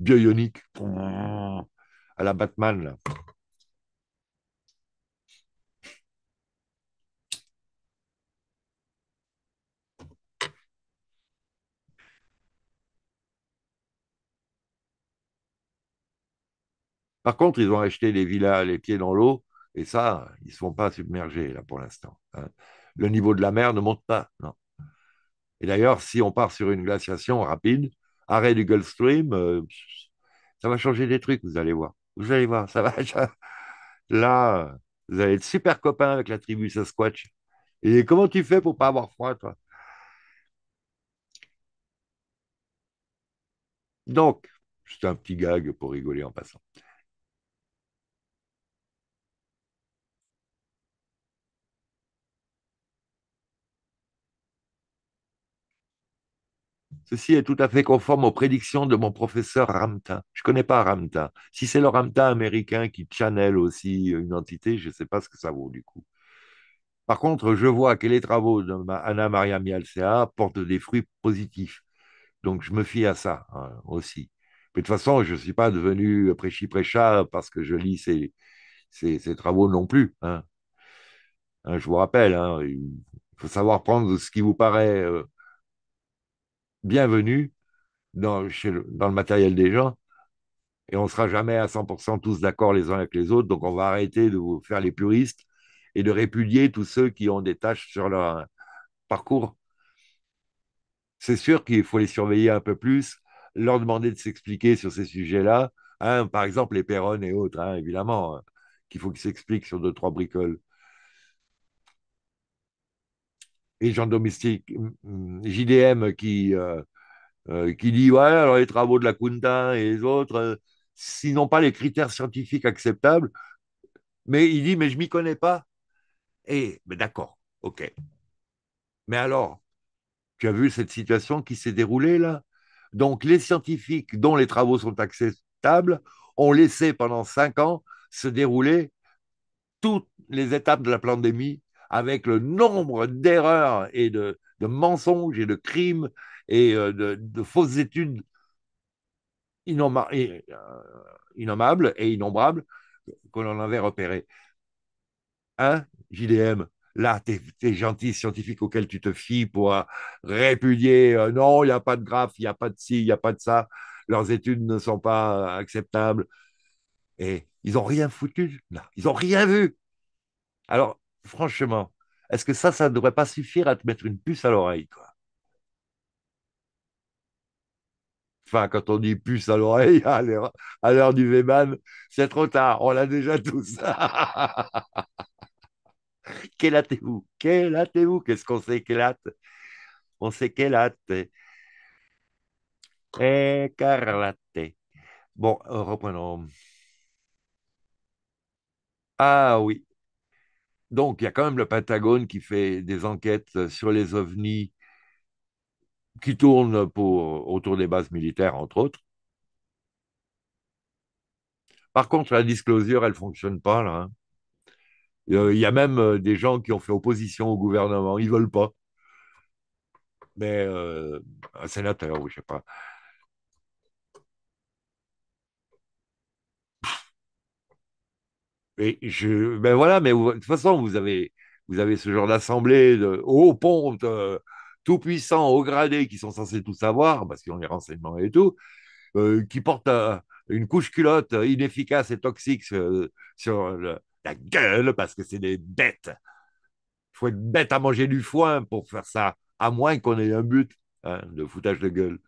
[SPEAKER 1] bio-ionique à la Batman. Par contre, ils ont acheté les villas les pieds dans l'eau et ça, ils ne se sont pas submerger, là pour l'instant. Hein. Le niveau de la mer ne monte pas, non. Et d'ailleurs, si on part sur une glaciation rapide, arrêt du Gulf Stream, euh, ça va changer des trucs, vous allez voir. Vous allez voir, ça va. Là, vous allez être super copains avec la tribu Sasquatch. Et comment tu fais pour ne pas avoir froid, toi Donc, c'est un petit gag pour rigoler en passant. Ceci est tout à fait conforme aux prédictions de mon professeur Ramta. Je ne connais pas Ramta. Si c'est le Ramta américain qui channel aussi euh, une entité, je ne sais pas ce que ça vaut du coup. Par contre, je vois que les travaux de Anna Maria Mialcea portent des fruits positifs. Donc, je me fie à ça hein, aussi. Mais de toute façon, je ne suis pas devenu prêchi-prêcha parce que je lis ces travaux non plus. Hein. Hein, je vous rappelle, il faut savoir prendre ce qui vous paraît. Euh, bienvenue dans, le, matériel des gens. Et on ne sera jamais à 100% tous d'accord les uns avec les autres. Donc, on va arrêter de vous faire les puristes et de répudier tous ceux qui ont des tâches sur leur parcours. C'est sûr qu'il faut les surveiller un peu plus, leur demander de s'expliquer sur ces sujets-là. Hein. par exemple, les Perronnes et autres, hein, évidemment, hein, qu'il faut qu'ils s'expliquent sur deux, trois bricoles. et Jean Domestique, mm, mm, JDM, qui, euh, euh, qui dit Ouais, alors les travaux de la Kunta et les autres, euh, n'ont pas les critères scientifiques acceptables, mais il dit Mais je m'y connais pas. Et ben d'accord, ok. Mais alors, tu as vu cette situation qui s'est déroulée là Donc, les scientifiques dont les travaux sont acceptables ont laissé pendant cinq ans se dérouler toutes les étapes de la pandémie avec le nombre d'erreurs et de, mensonges et de crimes et euh, de, fausses études et, euh, innommables et innombrables que l'on avait repérées. Hein, JDM Là, tes, gentils scientifiques auxquels tu te fies pour euh, répudier non, il n'y a pas de graphe, il n'y a pas de ci, il n'y a pas de ça, leurs études ne sont pas acceptables. Et ils n'ont rien foutu, là, ils n'ont rien vu. Alors, franchement, est-ce que ça, ça ne devrait pas suffire à te mettre une puce à l'oreille, quoi Enfin, quand on dit puce à l'oreille, à l'heure du veeman, c'est trop tard, on l'a déjà tous. Qu'élatez-vous Qu'élatez-vous Qu'est-ce qu'on s'éclate On sait s'éclate. Écarlate. Bon, euh, reprenons. Ah oui, donc, il y a quand même le Pentagone qui fait des enquêtes euh, sur les ovnis qui tournent autour des bases militaires, entre autres. Par contre, la disclosure, elle ne fonctionne pas. Là, hein. euh, Il y a même euh, des gens qui ont fait opposition au gouvernement. Ils ne veulent pas. Mais un sénateur, je ne sais pas. je, ben voilà, mais de toute façon, vous avez, vous avez ce genre d'assemblée de hauts pontes, euh, tout puissants, haut gradés, qui sont censés tout savoir, parce qu'ils ont les renseignements et tout, euh, qui portent euh, une couche culotte inefficace et toxique sur, la gueule, parce que c'est des bêtes. Il faut être bête à manger du foin pour faire ça, à moins qu'on ait un but hein, de foutage de gueule.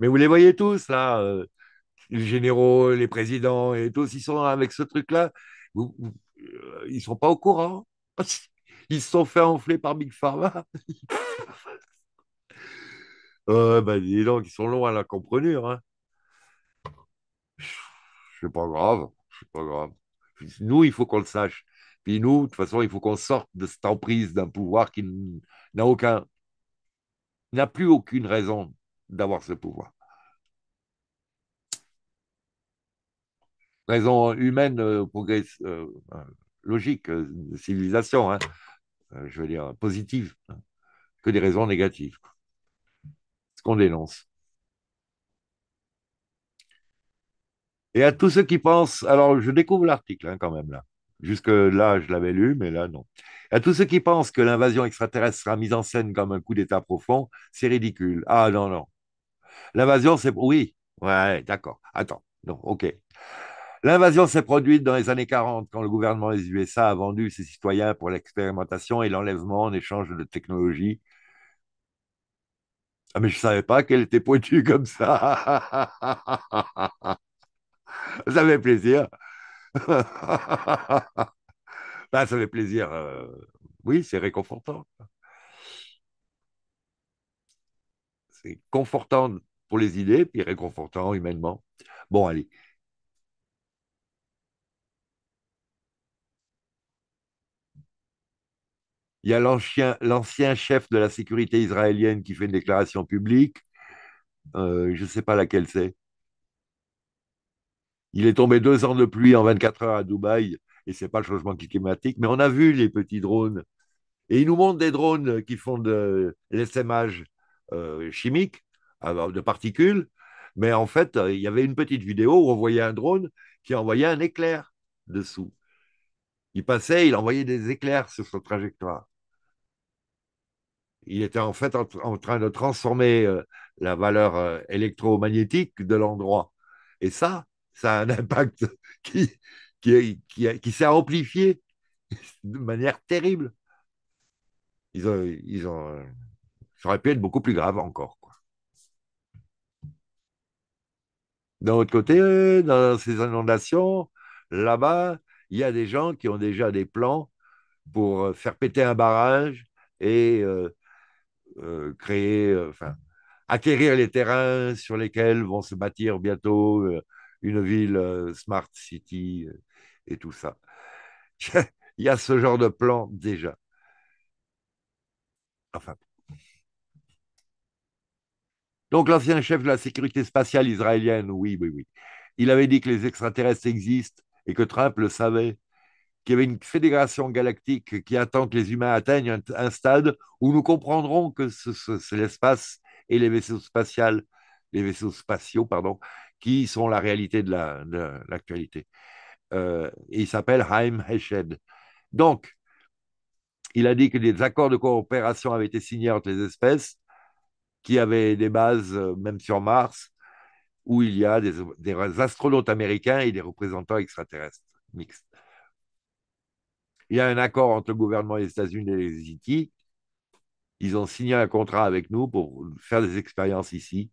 [SPEAKER 1] Mais vous les voyez tous, là, les généraux, les présidents et tous, ils sont avec ce truc-là. Euh, ils sont pas au courant. Ils se sont fait enfler par Big Pharma. Euh, ben, dis donc, ils sont loin à la comprenure. Hein. C'est pas grave. C'est pas grave. Nous, il faut qu'on le sache. Puis nous, de toute façon, il faut qu'on sorte de cette emprise d'un pouvoir qui n'a aucun, n'a plus aucune raison d'avoir ce pouvoir. raison humaines euh, progrès, euh, logique, euh, civilisation, hein, je veux dire, positive, hein, que des raisons négatives. Ce qu'on dénonce. Et à tous ceux qui pensent, alors je découvre l'article hein, quand même là. Jusque là, je l'avais lu, mais là, non. À tous ceux qui pensent que l'invasion extraterrestre sera mise en scène comme un coup d'État profond, c'est ridicule. Ah non, non. L'invasion, c'est... Oui, ouais, d'accord. Attends, non, ok. L'invasion s'est produite dans les années 40 quand le gouvernement des USA a vendu ses citoyens pour l'expérimentation et l'enlèvement en échange de technologies. Ah, mais je ne savais pas qu'elle était pointue comme ça. ça fait plaisir. Ah, ça fait plaisir. Euh, oui, c'est réconfortant. C'est confortant pour les idées, puis réconfortant humainement. Bon, allez. il y a l'ancien chef de la sécurité israélienne qui fait une déclaration publique, euh, je ne sais pas laquelle c'est. Il est tombé deux ans de pluie en 24 heures à Dubaï, et ce n'est pas le changement climatique, mais on a vu les petits drones. Et ils nous montrent des drones qui font de l'essaimage euh, chimique, de particules, mais en fait, euh, il y avait une petite vidéo où on voyait un drone qui envoyait un éclair dessous. Il passait, il envoyait des éclairs sur sa trajectoire il était en fait en, train de transformer euh, la valeur euh, électromagnétique de l'endroit. Et ça, ça a un impact qui, qui, qui, qui s'est amplifié de manière terrible. Ils ont, ils euh, ça aurait pu être beaucoup plus grave encore. D'un autre côté, dans ces inondations, là-bas, il y a des gens qui ont déjà des plans pour faire péter un barrage et euh, créer, euh, enfin, acquérir les terrains sur lesquels vont se bâtir bientôt euh, une ville smart city et tout ça. Il y a ce genre de plan déjà. Enfin. Donc l'ancien chef de la sécurité spatiale israélienne, oui, oui, oui. Il avait dit que les extraterrestres existent et que Trump le savait qu'il y avait une fédération galactique qui attend que les humains atteignent un, stade où nous comprendrons que c'est l'espace et les vaisseaux spatiaux, les vaisseaux spatiaux, pardon, qui sont la réalité de l'actualité. Euh, il s'appelle Haim Heshed. Donc, il a dit que des accords de coopération avaient été signés entre les espèces, qui avaient des bases euh, même sur Mars, où il y a des astronautes américains et des représentants extraterrestres mixtes. Il y a un accord entre le gouvernement des États-Unis et les It. Ils ont signé un contrat avec nous pour faire des expériences ici.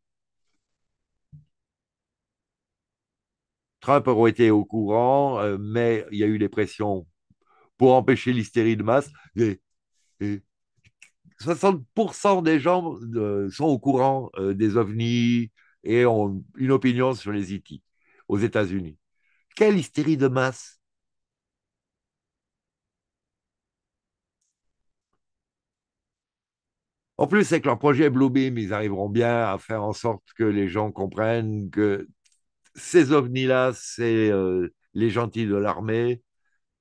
[SPEAKER 1] Trump aurait été au courant, euh, mais il y a eu des pressions pour empêcher l'hystérie de masse. 60% des gens euh, sont au courant euh, des ovnis et ont une opinion sur les IT aux États-Unis. Quelle hystérie de masse En plus, avec leur projet Bluebeam, ils arriveront bien à faire en sorte que les gens comprennent que ces ovnis-là, c'est euh, les gentils de l'armée.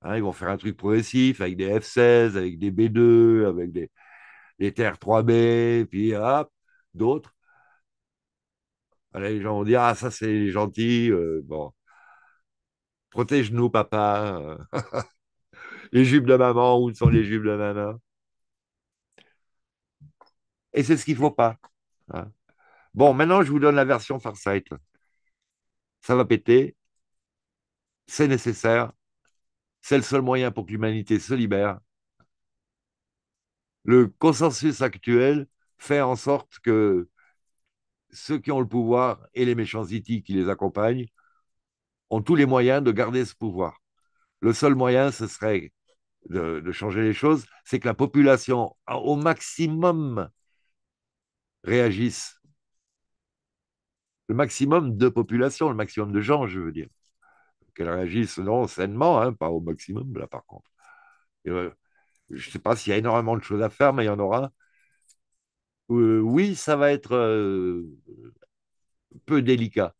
[SPEAKER 1] Hein, ils vont faire un truc progressif avec des F-16, avec des B-2, avec des, des TR-3B, puis hop, d'autres. les gens vont dire Ah, ça, c'est les gentils. Euh, bon, protège-nous, papa. les jupes de maman, où sont les jupes de maman et c'est ce qu'il ne faut pas. Hein. Bon, maintenant, je vous donne la version Farsight. Ça va péter. C'est nécessaire. C'est le seul moyen pour que l'humanité se libère. Le consensus actuel fait en sorte que ceux qui ont le pouvoir et les méchants éthiques e qui les accompagnent ont tous les moyens de garder ce pouvoir. Le seul moyen, ce serait de, de changer les choses, c'est que la population, au maximum, réagissent. Le maximum de population, le maximum de gens, je veux dire. Qu'elles réagissent, non, sainement, hein, pas au maximum, là, par contre. Euh, je ne sais pas s'il y a énormément de choses à faire, mais il y en aura. Euh, oui, ça va être euh, peu délicat.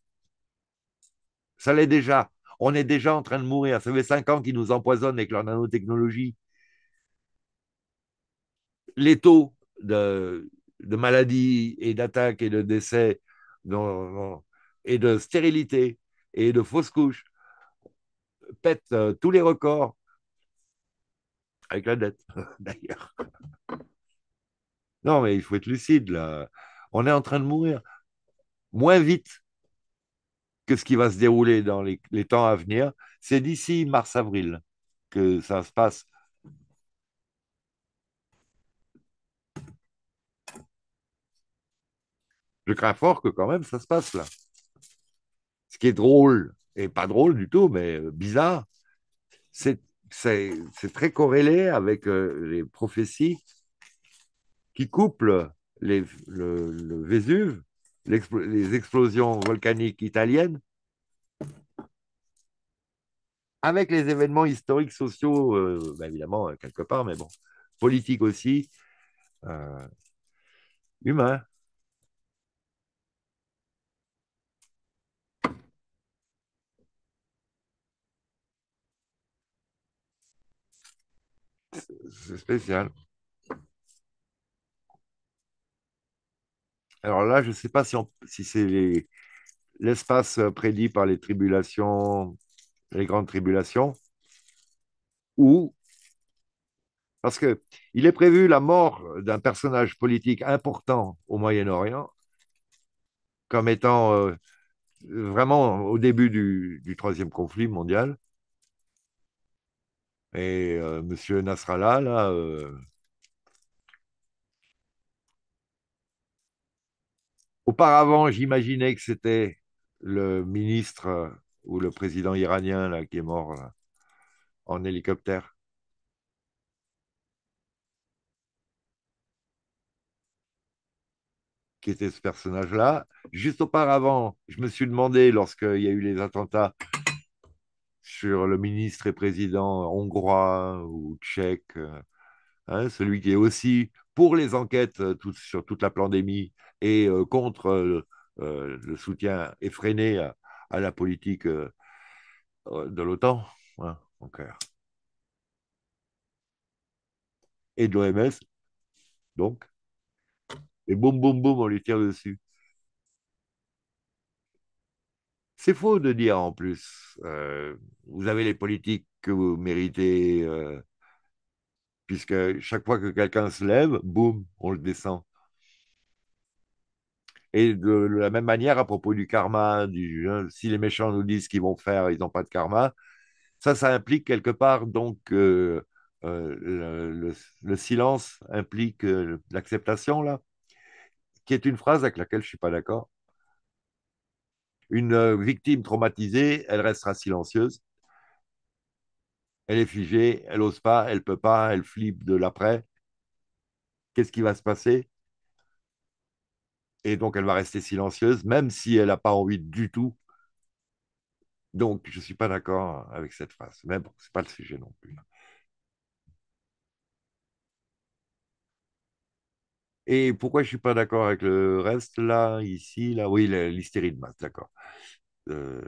[SPEAKER 1] Ça l'est déjà. On est déjà en train de mourir. Ça fait cinq ans qu'ils nous empoisonnent avec leur nanotechnologie. Les taux de, de maladies et d'attaques et de décès et de stérilité et de fausses couches pète euh, tous les records avec la dette, d'ailleurs. Non, mais il faut être lucide, là. On est en train de mourir moins vite que ce qui va se dérouler dans les temps à venir. C'est d'ici mars-avril que ça se passe. Je crains fort que quand même ça se passe là. Ce qui est drôle, et pas drôle du tout, mais euh, bizarre, c'est très corrélé avec euh, les prophéties qui couplent le, Vésuve, les explosions volcaniques italiennes, avec les événements historiques, sociaux, euh, bah, évidemment, quelque part, mais bon, politiques aussi, humains. C'est spécial. Alors là, je ne sais pas si, c'est l'espace prédit par les tribulations, les grandes tribulations, ou parce que il est prévu la mort d'un personnage politique important au Moyen-Orient comme étant euh, vraiment au début du troisième conflit mondial. Et euh, Monsieur Nasrallah, là, euh, auparavant, j'imaginais que c'était le ministre euh, ou le président iranien là, qui est mort en hélicoptère. qui était ce personnage-là. Juste auparavant, je me suis demandé, lorsqu'il y a eu les attentats, sur le ministre et président hongrois ou tchèque, euh, hein, celui qui est aussi pour les enquêtes euh, sur toute la pandémie et euh, contre le soutien effréné à, la politique de l'OTAN, hein, Et de l'OMS, donc. Et boum, boum, boum, on lui tire dessus. C'est faux de dire en plus, euh, vous avez les politiques que vous méritez, euh, puisque chaque fois que quelqu'un se lève, boum, on le descend. Et de, la même manière, à propos du karma, hein, si les méchants nous disent qu'ils vont faire, ils n'ont pas de karma, ça, ça implique quelque part, donc, euh, le, silence implique l'acceptation, là, qui est une phrase avec laquelle je ne suis pas d'accord. Une euh, victime traumatisée, elle restera silencieuse. Elle est figée, elle n'ose pas, elle peut pas, elle flippe de l'après. Qu'est-ce qui va se passer Et donc, elle va rester silencieuse, même si elle n'a pas envie du tout. Donc, je ne suis pas d'accord avec cette phrase. Mais bon, ce n'est pas le sujet non plus. Et pourquoi je ne suis pas d'accord avec le reste, là, ici, là Oui, l'hystérie de masse, d'accord. Euh,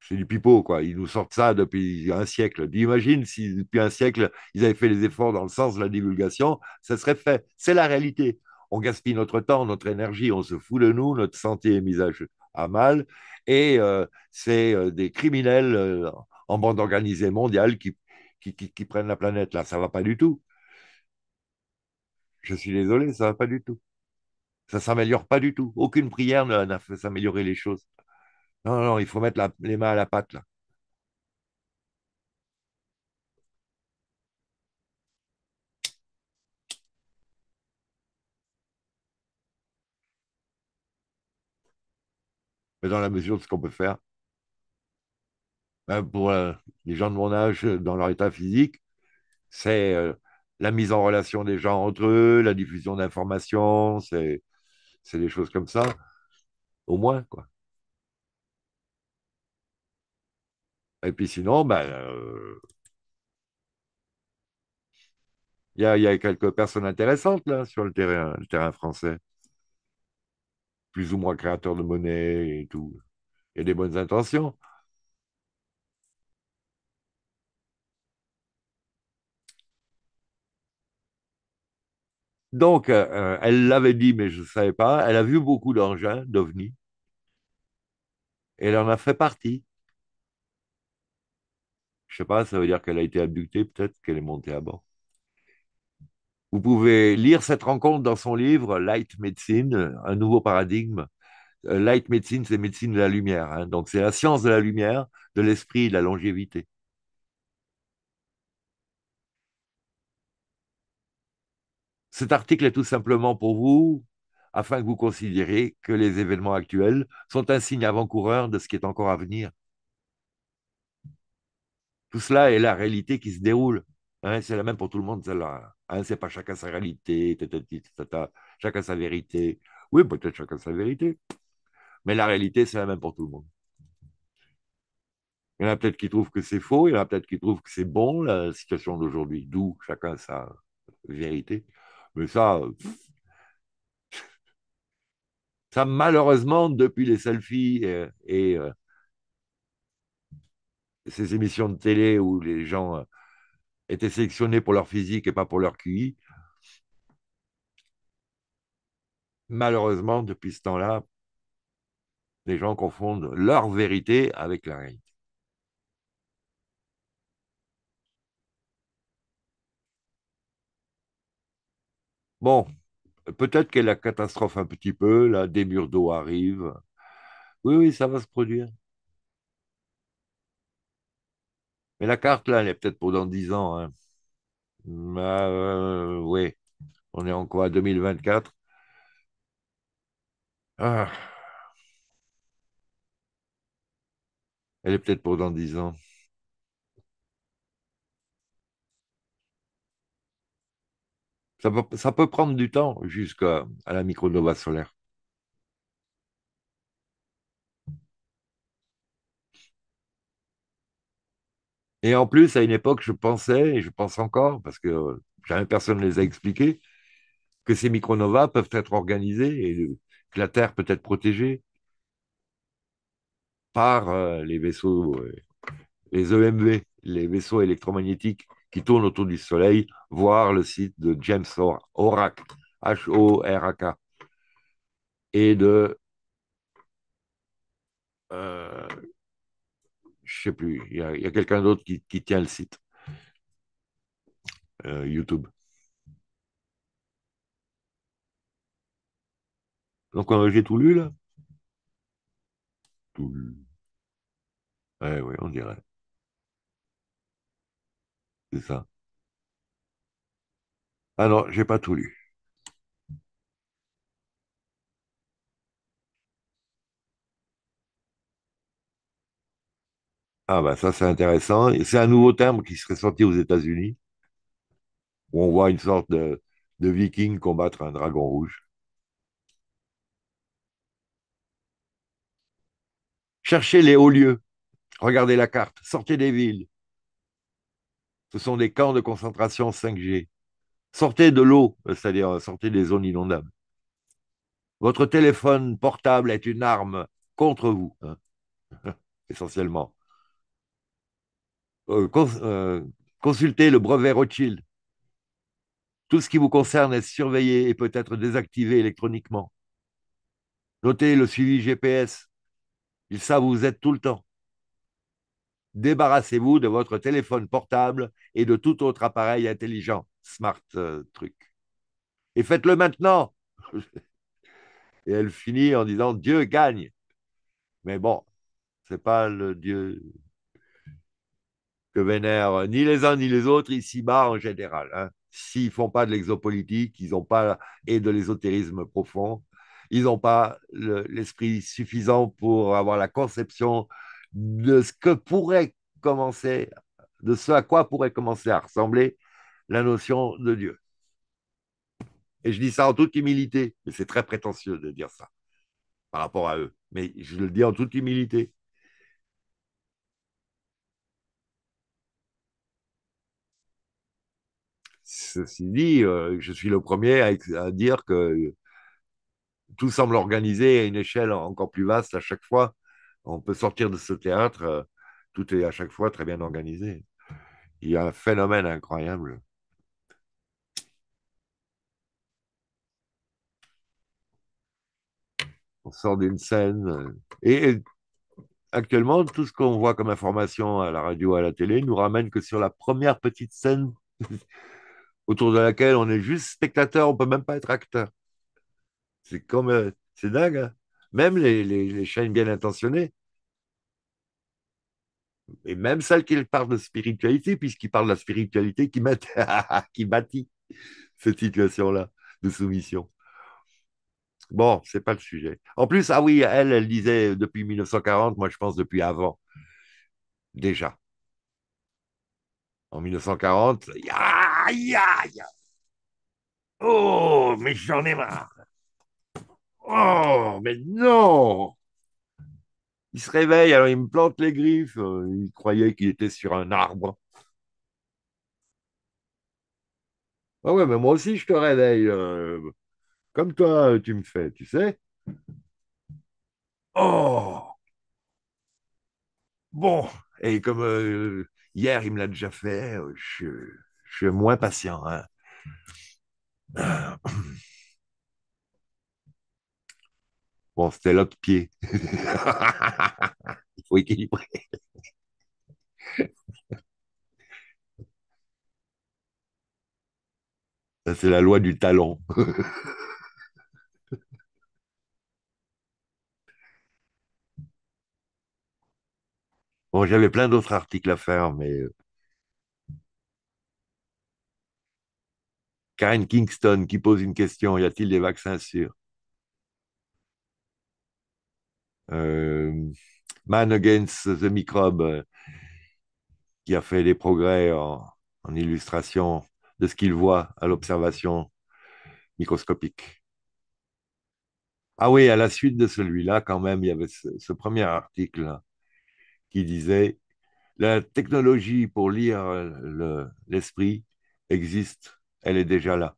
[SPEAKER 1] c'est du pipeau, quoi. Ils nous sortent ça depuis un siècle. Imagine si depuis un siècle, ils avaient fait les efforts dans le sens de la divulgation, ça serait fait. C'est la réalité. On gaspille notre temps, notre énergie, on se fout de nous, notre santé est mise à, à mal. Et euh, c'est euh, des criminels en bande organisée mondiale qui qui, qui, prennent la planète. Là, ça ne va pas du tout. Je suis désolé, ça va pas du tout. Ça s'améliore pas du tout. Aucune prière n'a fait s'améliorer les choses. Non, non, il faut mettre les mains à la pâte, là. mais dans la mesure de ce qu'on peut faire. Ben, pour euh, les gens de mon âge, dans leur état physique, c'est euh, la mise en relation des gens entre eux, la diffusion d'informations, c'est des choses comme ça, au moins, quoi. Et puis sinon, ben, euh, il, y a, a, quelques personnes intéressantes là, sur le terrain, le terrain français. Plus ou moins créateurs de monnaie et tout. des bonnes intentions. Donc, euh, euh, elle l'avait dit, mais je ne savais pas. Elle a vu beaucoup d'engins, d'ovnis. elle en a fait partie. Je ne sais pas, ça veut dire qu'elle a été abductée, peut-être qu'elle est montée à bord. Vous pouvez lire cette rencontre dans son livre Light Medicine, un nouveau paradigme. Euh, Light Medicine, c'est médecine de la lumière. Hein. Donc, c'est la science de la lumière, de l'esprit, de la longévité. Cet article est tout simplement pour vous, afin que vous considériez que les événements actuels sont un signe avant-coureur de ce qui est encore à venir. Tout cela est la réalité qui se déroule. Hein, c'est la même pour tout le monde, celle-là. Hein, c'est pas chacun sa réalité, chacun sa vérité. Oui, peut-être chacun sa vérité. Mais la réalité, c'est la même pour tout le monde. Il y en a peut-être qui trouvent que c'est faux, il y en a peut-être qui trouvent que c'est bon, la situation d'aujourd'hui, d'où chacun sa vérité. Mais ça, ça malheureusement, depuis les selfies et, euh, ces émissions de télé où les gens euh, étaient sélectionnés pour leur physique et pas pour leur QI, malheureusement, depuis ce temps-là, les gens confondent leur vérité avec la réalité. Bon, peut-être qu'elle la catastrophe un petit peu, là, des murs d'eau arrivent. Oui, oui, ça va se produire. Mais la carte, là, elle est peut-être pour dans dix ans. Hein. Bah, euh, oui, on est en quoi 2024 ah. Elle est peut-être pour dans dix ans. Ça peut, prendre du temps jusqu'à la micronova solaire. Et en plus, à une époque, je pensais, et je pense encore, parce que jamais personne ne les a expliqués, que ces micronovas peuvent être organisées et que la Terre peut être protégée par euh, les vaisseaux, euh, les EMV, les vaisseaux électromagnétiques qui tourne autour du Soleil, voir le site de James Horak, H-O-R-A-K, et de. Je euh, je sais plus, il y a, quelqu'un d'autre qui, tient le site euh, YouTube. Donc j'ai tout lu là. Tout lu. Eh oui, on dirait. C'est ça. Alors, ah non, j'ai pas tout lu. Ah ben ça c'est intéressant. C'est un nouveau terme qui serait sorti aux États-Unis, où on voit une sorte de, de viking combattre un dragon rouge. Cherchez les hauts lieux, regardez la carte, sortez des villes, ce sont des camps de concentration 5G. Sortez de l'eau, euh, c'est-à-dire euh, sortez des zones inondables. Votre téléphone portable est une arme contre vous, hein, essentiellement. Euh, consultez le brevet Rothschild. Tout ce qui vous concerne est surveillé et peut être désactivé électroniquement. Notez le suivi GPS. Ils savent où vous êtes tout le temps débarrassez-vous de votre téléphone portable et de tout autre appareil intelligent, smart euh, truc. Et faites-le maintenant. et elle finit en disant Dieu gagne. Mais bon, c'est pas le Dieu que vénèrent euh, ni les uns ni les autres ici-bas en général. Hein. S'ils font pas de l'exopolitique, ils ont pas et de l'ésotérisme profond, ils n'ont pas l'esprit suffisant pour avoir la conception de ce que pourrait commencer, de ce à quoi pourrait commencer à ressembler la notion de Dieu. Et je dis ça en toute humilité, mais c'est très prétentieux de dire ça par rapport à eux. Mais je le dis en toute humilité. Ceci dit, euh, je suis le premier à, dire que tout semble organisé à une échelle encore plus vaste à chaque fois on peut sortir de ce théâtre, euh, tout est à chaque fois très bien organisé. Il y a un phénomène incroyable. On sort d'une scène. Euh, et, actuellement, tout ce qu'on voit comme information à la radio, à la télé, nous ramène que sur la première petite scène autour de laquelle on est juste spectateur, on peut même pas être acteur. C'est comme, euh, c'est dingue. Hein même les, chaînes bien intentionnées, et même celles qui parlent de spiritualité, puisqu'ils parlent de la spiritualité qui, qui bâtit cette situation-là de soumission. Bon, c'est pas le sujet. En plus, ah oui, elle, elle disait depuis 1940, moi je pense depuis avant, déjà. En 1940, ya, ya, ya. Oh, mais j'en ai marre. Oh, mais non Il se réveille, alors il me plante les griffes. Il croyait qu'il était sur un arbre. Ah ouais, mais moi aussi, je te réveille. Euh, comme toi, tu me fais, tu sais. Oh Bon, et comme euh, hier, il me l'a déjà fait, euh, je, suis moins patient. Hein. Bon, c'était l'autre pied. Il faut équilibrer. Ça, c'est la loi du talon. bon, j'avais plein d'autres articles à faire, mais. Euh, Karen Kingston qui pose une question, y a-t-il des vaccins sûrs Euh, Man Against the Microbe, euh, qui a fait des progrès en, illustration de ce qu'il voit à l'observation microscopique. Ah oui, à la suite de celui-là, quand même, il y avait ce, premier article qui disait La technologie pour lire l'esprit existe, elle est déjà là.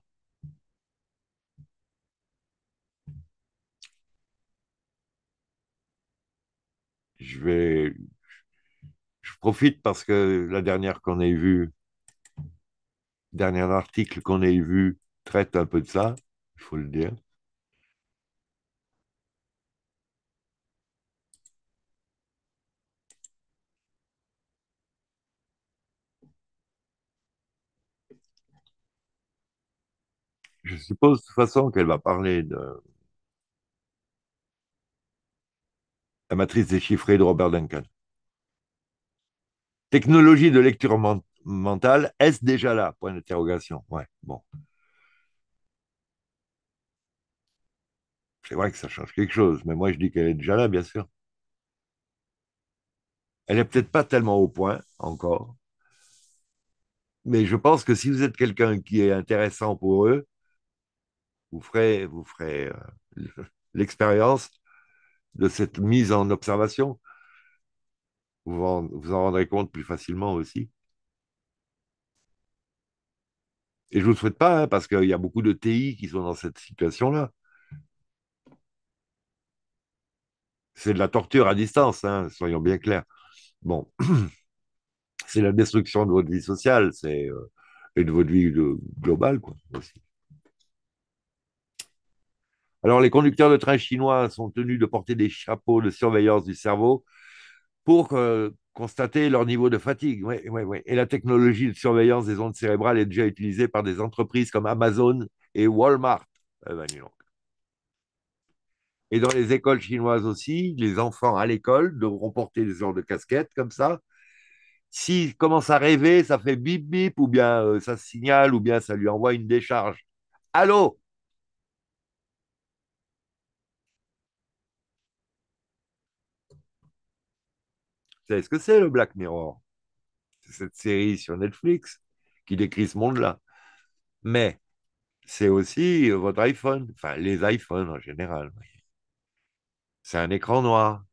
[SPEAKER 1] je vais. Je profite parce que la dernière qu'on ait vue, dernier article qu'on ait vu traite un peu de ça, il faut le dire. Je suppose de toute façon qu'elle va parler de, La matrice déchiffrée de Robert Duncan. Technologie de lecture mentale, est-ce déjà là Point d'interrogation. Ouais, bon. C'est vrai que ça change quelque chose, mais moi je dis qu'elle est déjà là, bien sûr. Elle n'est peut-être pas tellement au point encore, mais je pense que si vous êtes quelqu'un qui est intéressant pour eux, vous ferez, vous ferez euh, l'expérience de cette mise en observation. Vous vous en rendrez compte plus facilement aussi. Et je ne vous le souhaite pas, hein, parce qu'il y a beaucoup de TI qui sont dans cette situation-là. C'est de la torture à distance, hein, soyons bien clairs. Bon, c'est la destruction de votre vie sociale, c'est euh, et de votre vie euh, globale, quoi, aussi. Alors, les conducteurs de trains chinois sont tenus de porter des chapeaux de surveillance du cerveau pour euh, constater leur niveau de fatigue. Et la technologie de surveillance des ondes cérébrales est déjà utilisée par des entreprises comme Amazon et Walmart. Eh ben, et dans les écoles chinoises aussi, les enfants à l'école devront porter des genres de casquette comme ça. S'ils commencent à rêver, ça fait bip bip, ou bien euh, ça signale, ou bien ça lui envoie une décharge. Allô ce que c'est le Black Mirror C'est cette série sur Netflix qui décrit ce monde-là. Mais c'est aussi votre iPhone, enfin les iPhones en général. C'est un écran noir.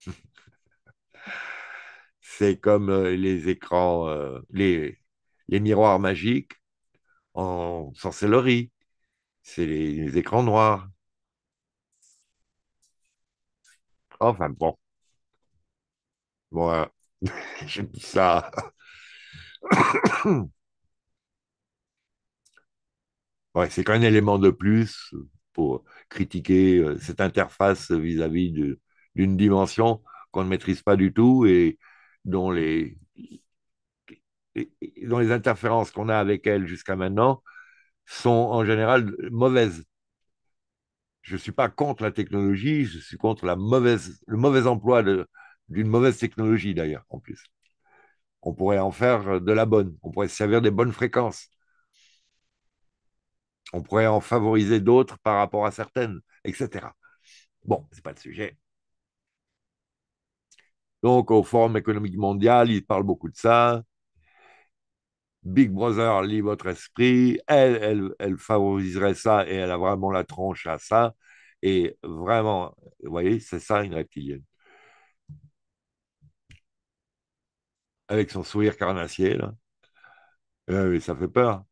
[SPEAKER 1] c'est comme euh, les écrans, euh, les, les miroirs magiques en sorcellerie. C'est les écrans noirs. Enfin bon. Moi, euh, j'ai dis ça. ouais, c'est qu'un élément de plus pour critiquer euh, cette interface vis-à-vis de, d'une dimension qu'on ne maîtrise pas du tout et dont les, dont les interférences qu'on a avec elle jusqu'à maintenant sont en général mauvaises. Je ne suis pas contre la technologie, je suis contre la mauvaise, le mauvais emploi de, d'une mauvaise technologie d'ailleurs, en plus. On pourrait en faire de la bonne, on pourrait servir des bonnes fréquences. On pourrait en favoriser d'autres par rapport à certaines, etc. Bon, ce n'est pas le sujet. Donc, au Forum économique mondial, il parle beaucoup de ça. Big Brother lit votre esprit, elle, elle, elle, favoriserait ça et elle a vraiment la tronche à ça. Et vraiment, vous voyez, c'est ça une reptilienne. avec son sourire carnassier, là. Eh ça fait peur.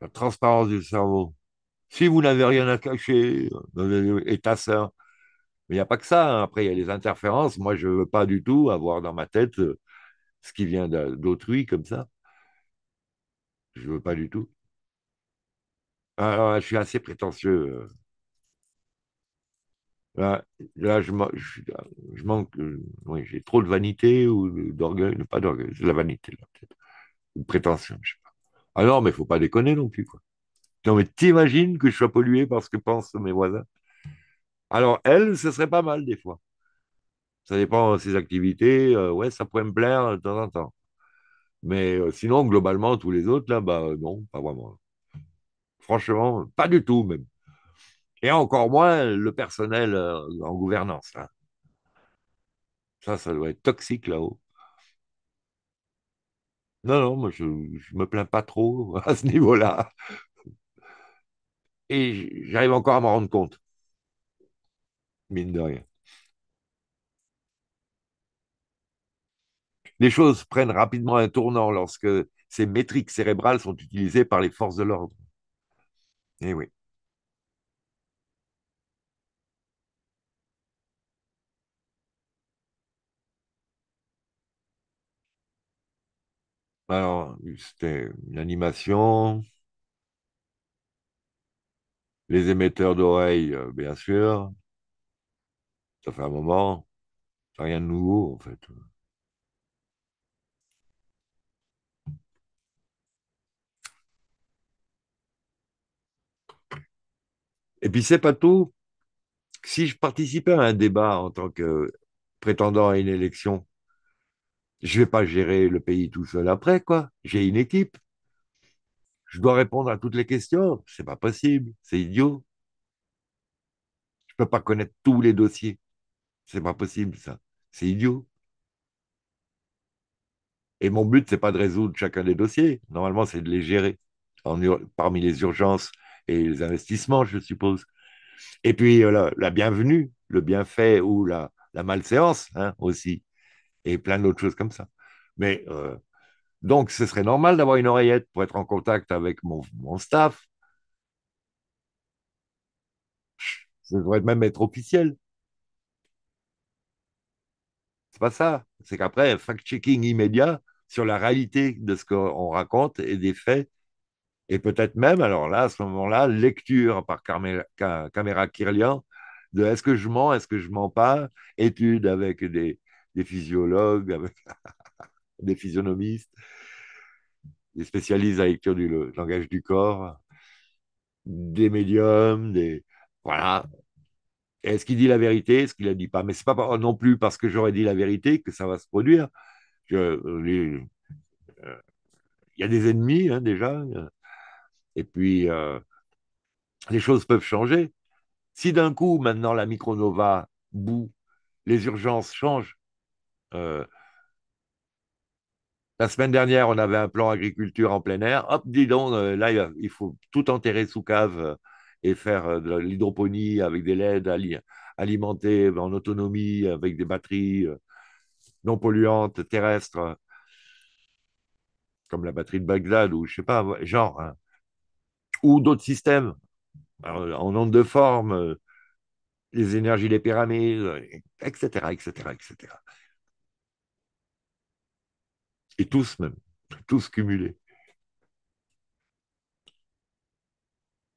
[SPEAKER 1] La transparence du cerveau. Si vous n'avez rien à cacher, euh, et ta sœur. Mais il n'y a pas que ça. Hein. Après, il y a les interférences. Moi, je ne veux pas du tout avoir dans ma tête euh, ce qui vient d'autrui comme ça. Je ne veux pas du tout. Alors, je suis assez prétentieux. Euh, Là, là je, je, manque, euh, oui, j'ai trop de vanité ou d'orgueil, pas d'orgueil, de la vanité, là, peut-être, ou prétention, je sais pas. Alors, ah mais il faut pas déconner non plus, quoi. Non, mais t'imagines que je sois pollué par ce que pensent mes voisins Alors, elle, ce serait pas mal, des fois. Ça dépend de ses activités, euh, ouais, ça pourrait me plaire de temps en temps. Mais euh, sinon, globalement, tous les autres, là, bah non, pas vraiment. Franchement, pas du tout, même et encore moins le personnel euh, en gouvernance. Hein. Ça, ça doit être toxique là-haut. Non, non, moi, je ne me plains pas trop à ce niveau-là. Et j'arrive encore à m'en rendre compte. Mine de rien. Les choses prennent rapidement un tournant lorsque ces métriques cérébrales sont utilisées par les forces de l'ordre. Eh oui. Alors, c'était une animation, les émetteurs d'oreilles, euh, bien sûr. Ça fait un moment. Rien de nouveau, en fait. Et puis, c'est pas tout. Si je participais à un débat en tant que prétendant à une élection, je ne vais pas gérer le pays tout seul après, quoi. J'ai une équipe. Je dois répondre à toutes les questions. C'est pas possible. C'est idiot. Je ne peux pas connaître tous les dossiers. C'est pas possible, ça. C'est idiot. Et mon but, c'est pas de résoudre chacun des dossiers. Normalement, c'est de les gérer parmi les urgences et les investissements, je suppose. Et puis, euh, la, bienvenue, le bienfait ou la, la malséance hein, aussi et plein d'autres choses comme ça. Mais euh, donc, ce serait normal d'avoir une oreillette pour être en contact avec mon, mon staff. Ça devrait même être officiel. C'est pas ça. C'est qu'après, fact-checking immédiat sur la réalité de ce qu'on raconte et des faits. Et peut-être même, alors là, à ce moment-là, lecture par caméra Kirlian de est-ce que je mens, est-ce que je mens pas, étude avec des, des physiologues, des physionomistes, des spécialistes à lecture du langage du corps, des médiums, des. Voilà. Est-ce qu'il dit la vérité Est-ce qu'il ne dit pas Mais ce n'est pas non plus parce que j'aurais dit la vérité que ça va se produire. Euh, euh, il y a des ennemis hein, déjà. Et puis, euh, les choses peuvent changer. Si d'un coup, maintenant, la micronova bout, les urgences changent, euh, la semaine dernière, on avait un plan agriculture en plein air. Hop, dis donc, euh, là, il faut tout enterrer sous cave euh, et faire de l'hydroponie avec des LED alimentés en autonomie, avec des batteries non polluantes, terrestres, comme la batterie de Bagdad ou je sais pas, genre, hein, ou d'autres systèmes en nombre de formes les énergies des pyramides, etc., etc., etc. Et tous même, tous cumulés.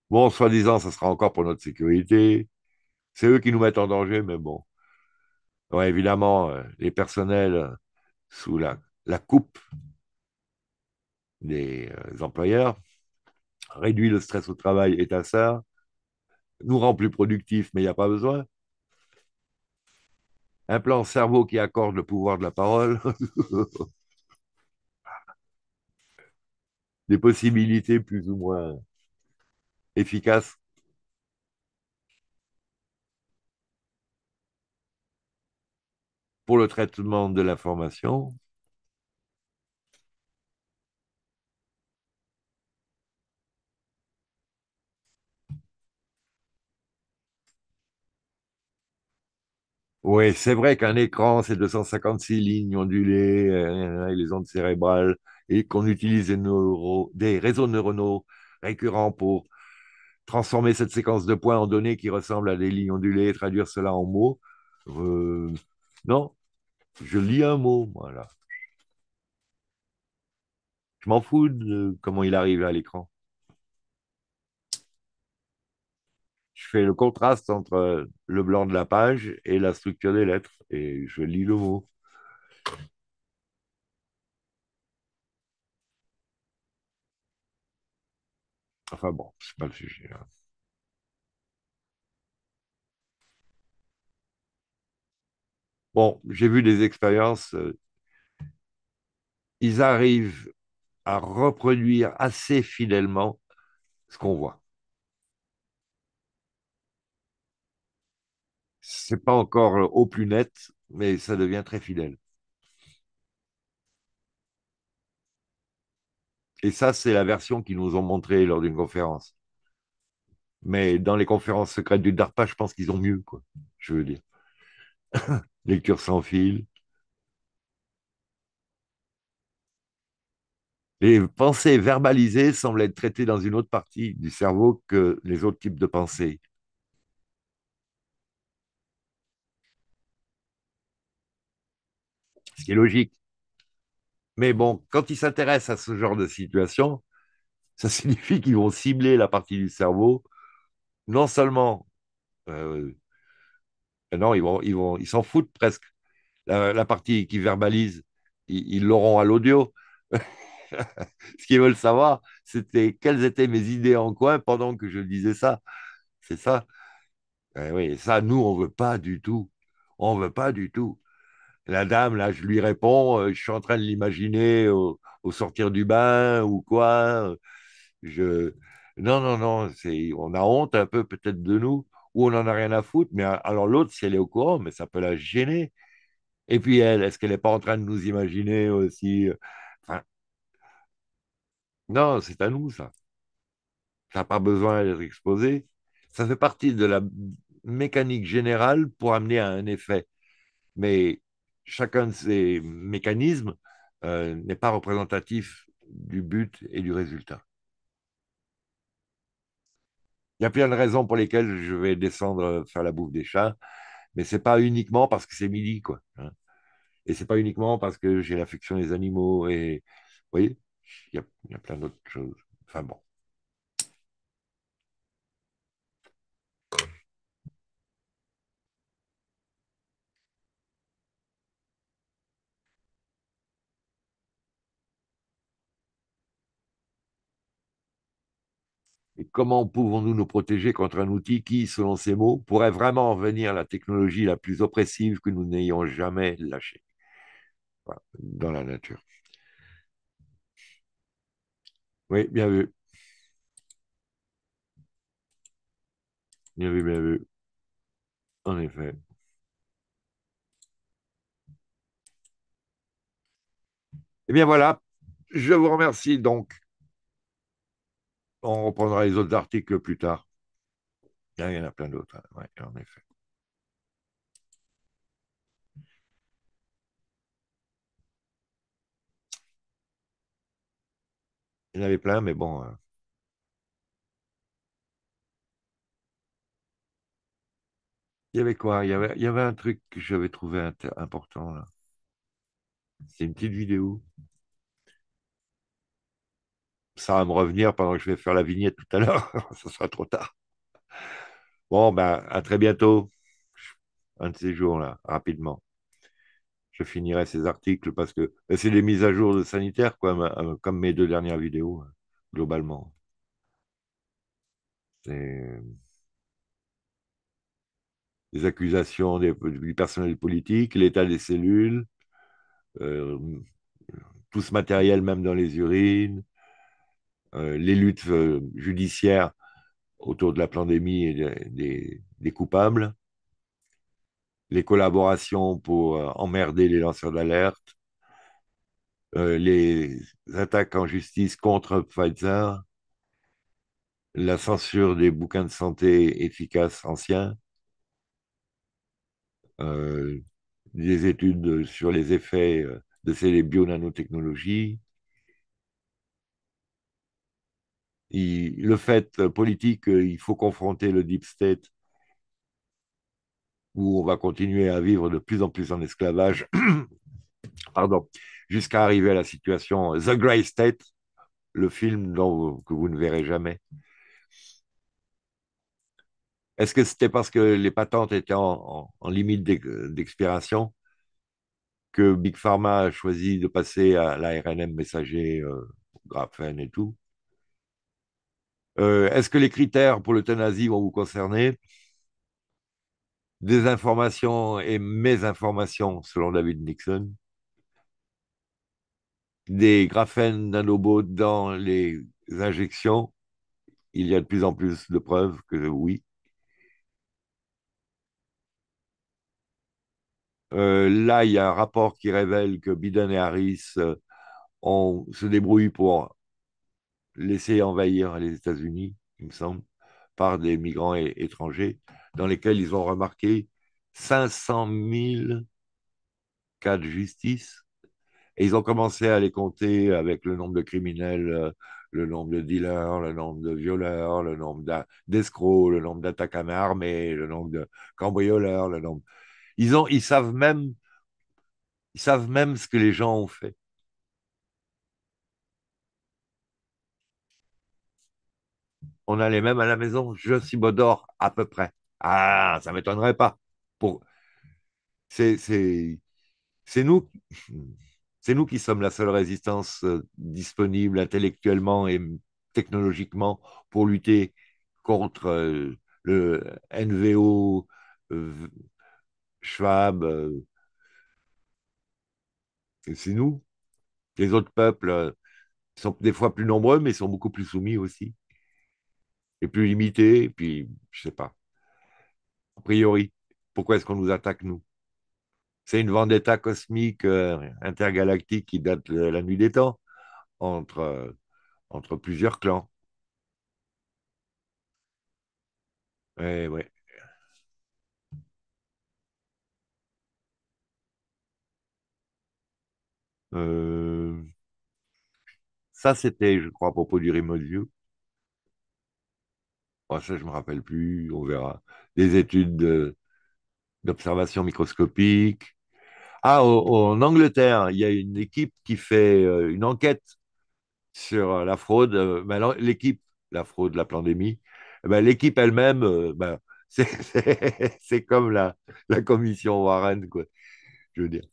[SPEAKER 1] Bon, soi-disant, ça sera encore pour notre sécurité. C'est eux qui nous mettent en danger, mais bon. évidemment, euh, les personnels euh, sous la, coupe des euh, employeurs réduit le stress au travail et à ça, nous rend plus productifs, mais il n'y a pas besoin. Un plan cerveau qui accorde le pouvoir de la parole. des possibilités plus ou moins efficaces. pour le traitement de l'information. Oui, c'est vrai qu'un écran, c'est 256 lignes ondulées, euh, et les ondes cérébrales, et qu'on utilise des, réseaux neuronaux récurrents pour transformer cette séquence de points en données qui ressemblent à des lignes ondulées et traduire cela en mots. Euh, non, je lis un mot, voilà. Je m'en fous de comment il arrive à l'écran. Je fais le contraste entre le blanc de la page et la structure des lettres et je lis le mot. Enfin bon, c'est pas le sujet. Hein. Bon, j'ai vu des expériences. Euh, ils arrivent à reproduire assez fidèlement ce qu'on voit. C'est pas encore euh, au plus net, mais ça devient très fidèle. Et ça, c'est la version qu'ils nous ont montrée lors d'une conférence. Mais dans les conférences secrètes du DARPA, je pense qu'ils ont mieux, quoi. Je veux dire. Lecture sans fil. Les pensées verbalisées semblent être traitées dans une autre partie du cerveau que les autres types de pensées. Ce qui est logique. Mais bon, quand ils s'intéressent à ce genre de situation, ça signifie qu'ils vont cibler la partie du cerveau, non seulement... Euh, non, ils s'en foutent presque. La, partie qui verbalise, ils l'auront à l'audio. ce qu'ils veulent savoir, c'était quelles étaient mes idées en coin pendant que je disais ça. C'est ça. Eh oui, ça, nous, on ne veut pas du tout. On ne veut pas du tout la dame, là, je lui réponds, euh, je suis en train de l'imaginer au, sortir du bain ou quoi. Euh, je... Non, non, non, on a honte un peu peut-être de nous, ou on n'en a rien à foutre, mais euh, alors l'autre, si elle est au courant, mais ça peut la gêner. Et puis elle, est-ce qu'elle n'est pas en train de nous imaginer aussi Non, c'est à nous, ça. Ça n'a pas besoin d'être exposé. Ça fait partie de la mécanique générale pour amener à un effet. Mais chacun de ces mécanismes euh, n'est pas représentatif du but et du résultat. Il y a plein de raisons pour lesquelles je vais descendre euh, faire la bouffe des chats, mais n'est pas uniquement parce que c'est midi, quoi. Hein. Et c'est pas uniquement parce que j'ai l'affection des animaux et, vous voyez, il y, il y a plein d'autres choses. Enfin bon. comment pouvons-nous nous protéger contre un outil qui, selon ses mots, pourrait vraiment venir la technologie la plus oppressive que nous n'ayons jamais lâchée dans la nature Oui, bien vu. Bien vu, bien vu. En effet. Eh bien voilà, je vous remercie donc. On reprendra les autres articles plus tard. Il y en a plein d'autres, hein. en effet. Il y en avait plein, mais bon. Euh. Il y avait quoi il y avait, il y avait un truc que j'avais trouvé important là. C'est une petite vidéo ça va me revenir pendant que je vais faire la vignette tout à l'heure. ça sera trop tard. Bon, ben, à très bientôt. Un de ces jours-là, rapidement. Je finirai ces articles parce que ben, c'est des mises à jour de sanitaire, quoi, euh, comme mes deux dernières vidéos, hein, globalement. C'est des accusations des, du personnel politique, l'état des cellules, euh, tout ce matériel même dans les urines, euh, les luttes euh, judiciaires autour de la pandémie et des, coupables, les collaborations pour euh, emmerder les lanceurs d'alerte, les attaques en justice contre Pfizer, la censure des bouquins de santé efficaces anciens, des études sur les effets de ces bio-nanotechnologies, le fait politique, il faut confronter le deep state où on va continuer à vivre de plus en plus en esclavage, pardon, jusqu'à arriver à la situation The Grey State, le film dont, que vous ne verrez jamais. Est-ce que c'était parce que les patentes étaient en, limite d'expiration que Big Pharma a choisi de passer à l'ARNM messager, euh, et tout euh, est-ce que les critères pour l'euthanasie vont vous concerner Des informations et mésinformations, selon David Nixon. Des graphènes nanobots dans les injections. Il y a de plus en plus de preuves que oui. Euh, là, il y a un rapport qui révèle que Biden et Harris euh, ont se débrouillent pour laissé envahir les États-Unis, il me semble, par des migrants étrangers, dans lesquels ils ont remarqué 500 000 cas de justice. Et ils ont commencé à les compter avec le nombre de criminels, euh, le nombre de dealers, le nombre de violeurs, le nombre d'escrocs, le nombre d'attaques à main armée, le nombre de cambrioleurs, le nombre. Ils, ont, ils, savent même, ils savent même ce que les gens ont fait. on allait même mêmes à la maison, je suis Bodor, à peu près. Ah, ça ne m'étonnerait pas. Pour... C'est nous, nous qui sommes la seule résistance euh, disponible intellectuellement et technologiquement pour lutter contre euh, le NVO, euh, Schwab. C'est nous. Les autres peuples sont des fois plus nombreux, mais sont beaucoup plus soumis aussi est plus limité, et puis je sais pas. A priori, pourquoi est-ce qu'on nous attaque, nous C'est une vendetta cosmique euh, intergalactique qui date de la nuit des temps entre, euh, entre plusieurs clans. Eh ouais, euh, ça, c'était, je crois, à propos du Remote View. Oh, ça, je ne me rappelle plus, on verra. Des études d'observation microscopique. Ah, en Angleterre, il y a une équipe qui fait euh, une enquête sur euh, la fraude. Euh, ben, l'équipe, la fraude, la pandémie, ben, l'équipe elle-même, ben, c'est comme la, commission Warren, quoi. Je veux dire.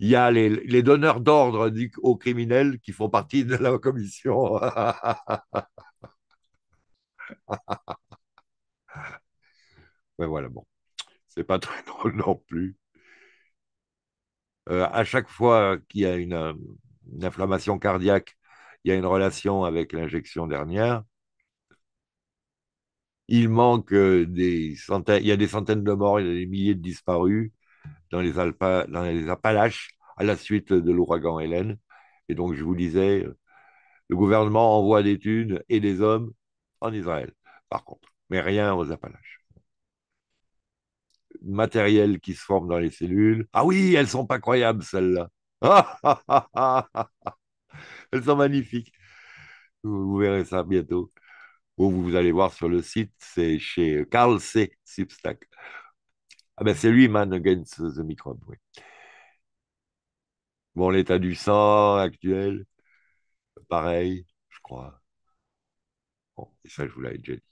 [SPEAKER 1] Il y a les, les donneurs d'ordre aux criminels qui font partie de la commission. Mais voilà, bon. C'est pas très drôle non plus. Euh, à chaque fois qu'il y a une, inflammation cardiaque, il y a une relation avec l'injection dernière. Il manque euh, des centaines, il y a des centaines de morts, il y a des milliers de disparus dans les, dans les Appalaches à la suite de l'ouragan Hélène. Et donc, je vous disais, le gouvernement envoie des thunes et des hommes en Israël, par contre, mais rien aux Appalaches. Matériel qui se forme dans les cellules. Ah oui, elles sont pas croyables, celles-là. elles sont magnifiques. Vous, verrez ça bientôt. Ou vous allez voir sur le site, c'est chez Carl C. Substack. Ah ben c'est lui, Man Against the Microbe, oui. Bon, l'état du sang actuel, pareil, je crois. Bon, et ça, je vous l'avais déjà dit.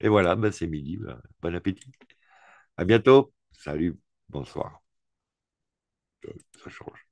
[SPEAKER 1] Et voilà, ben c'est midi. Ben, bon appétit. À bientôt. Salut. Bonsoir. Euh, ça change.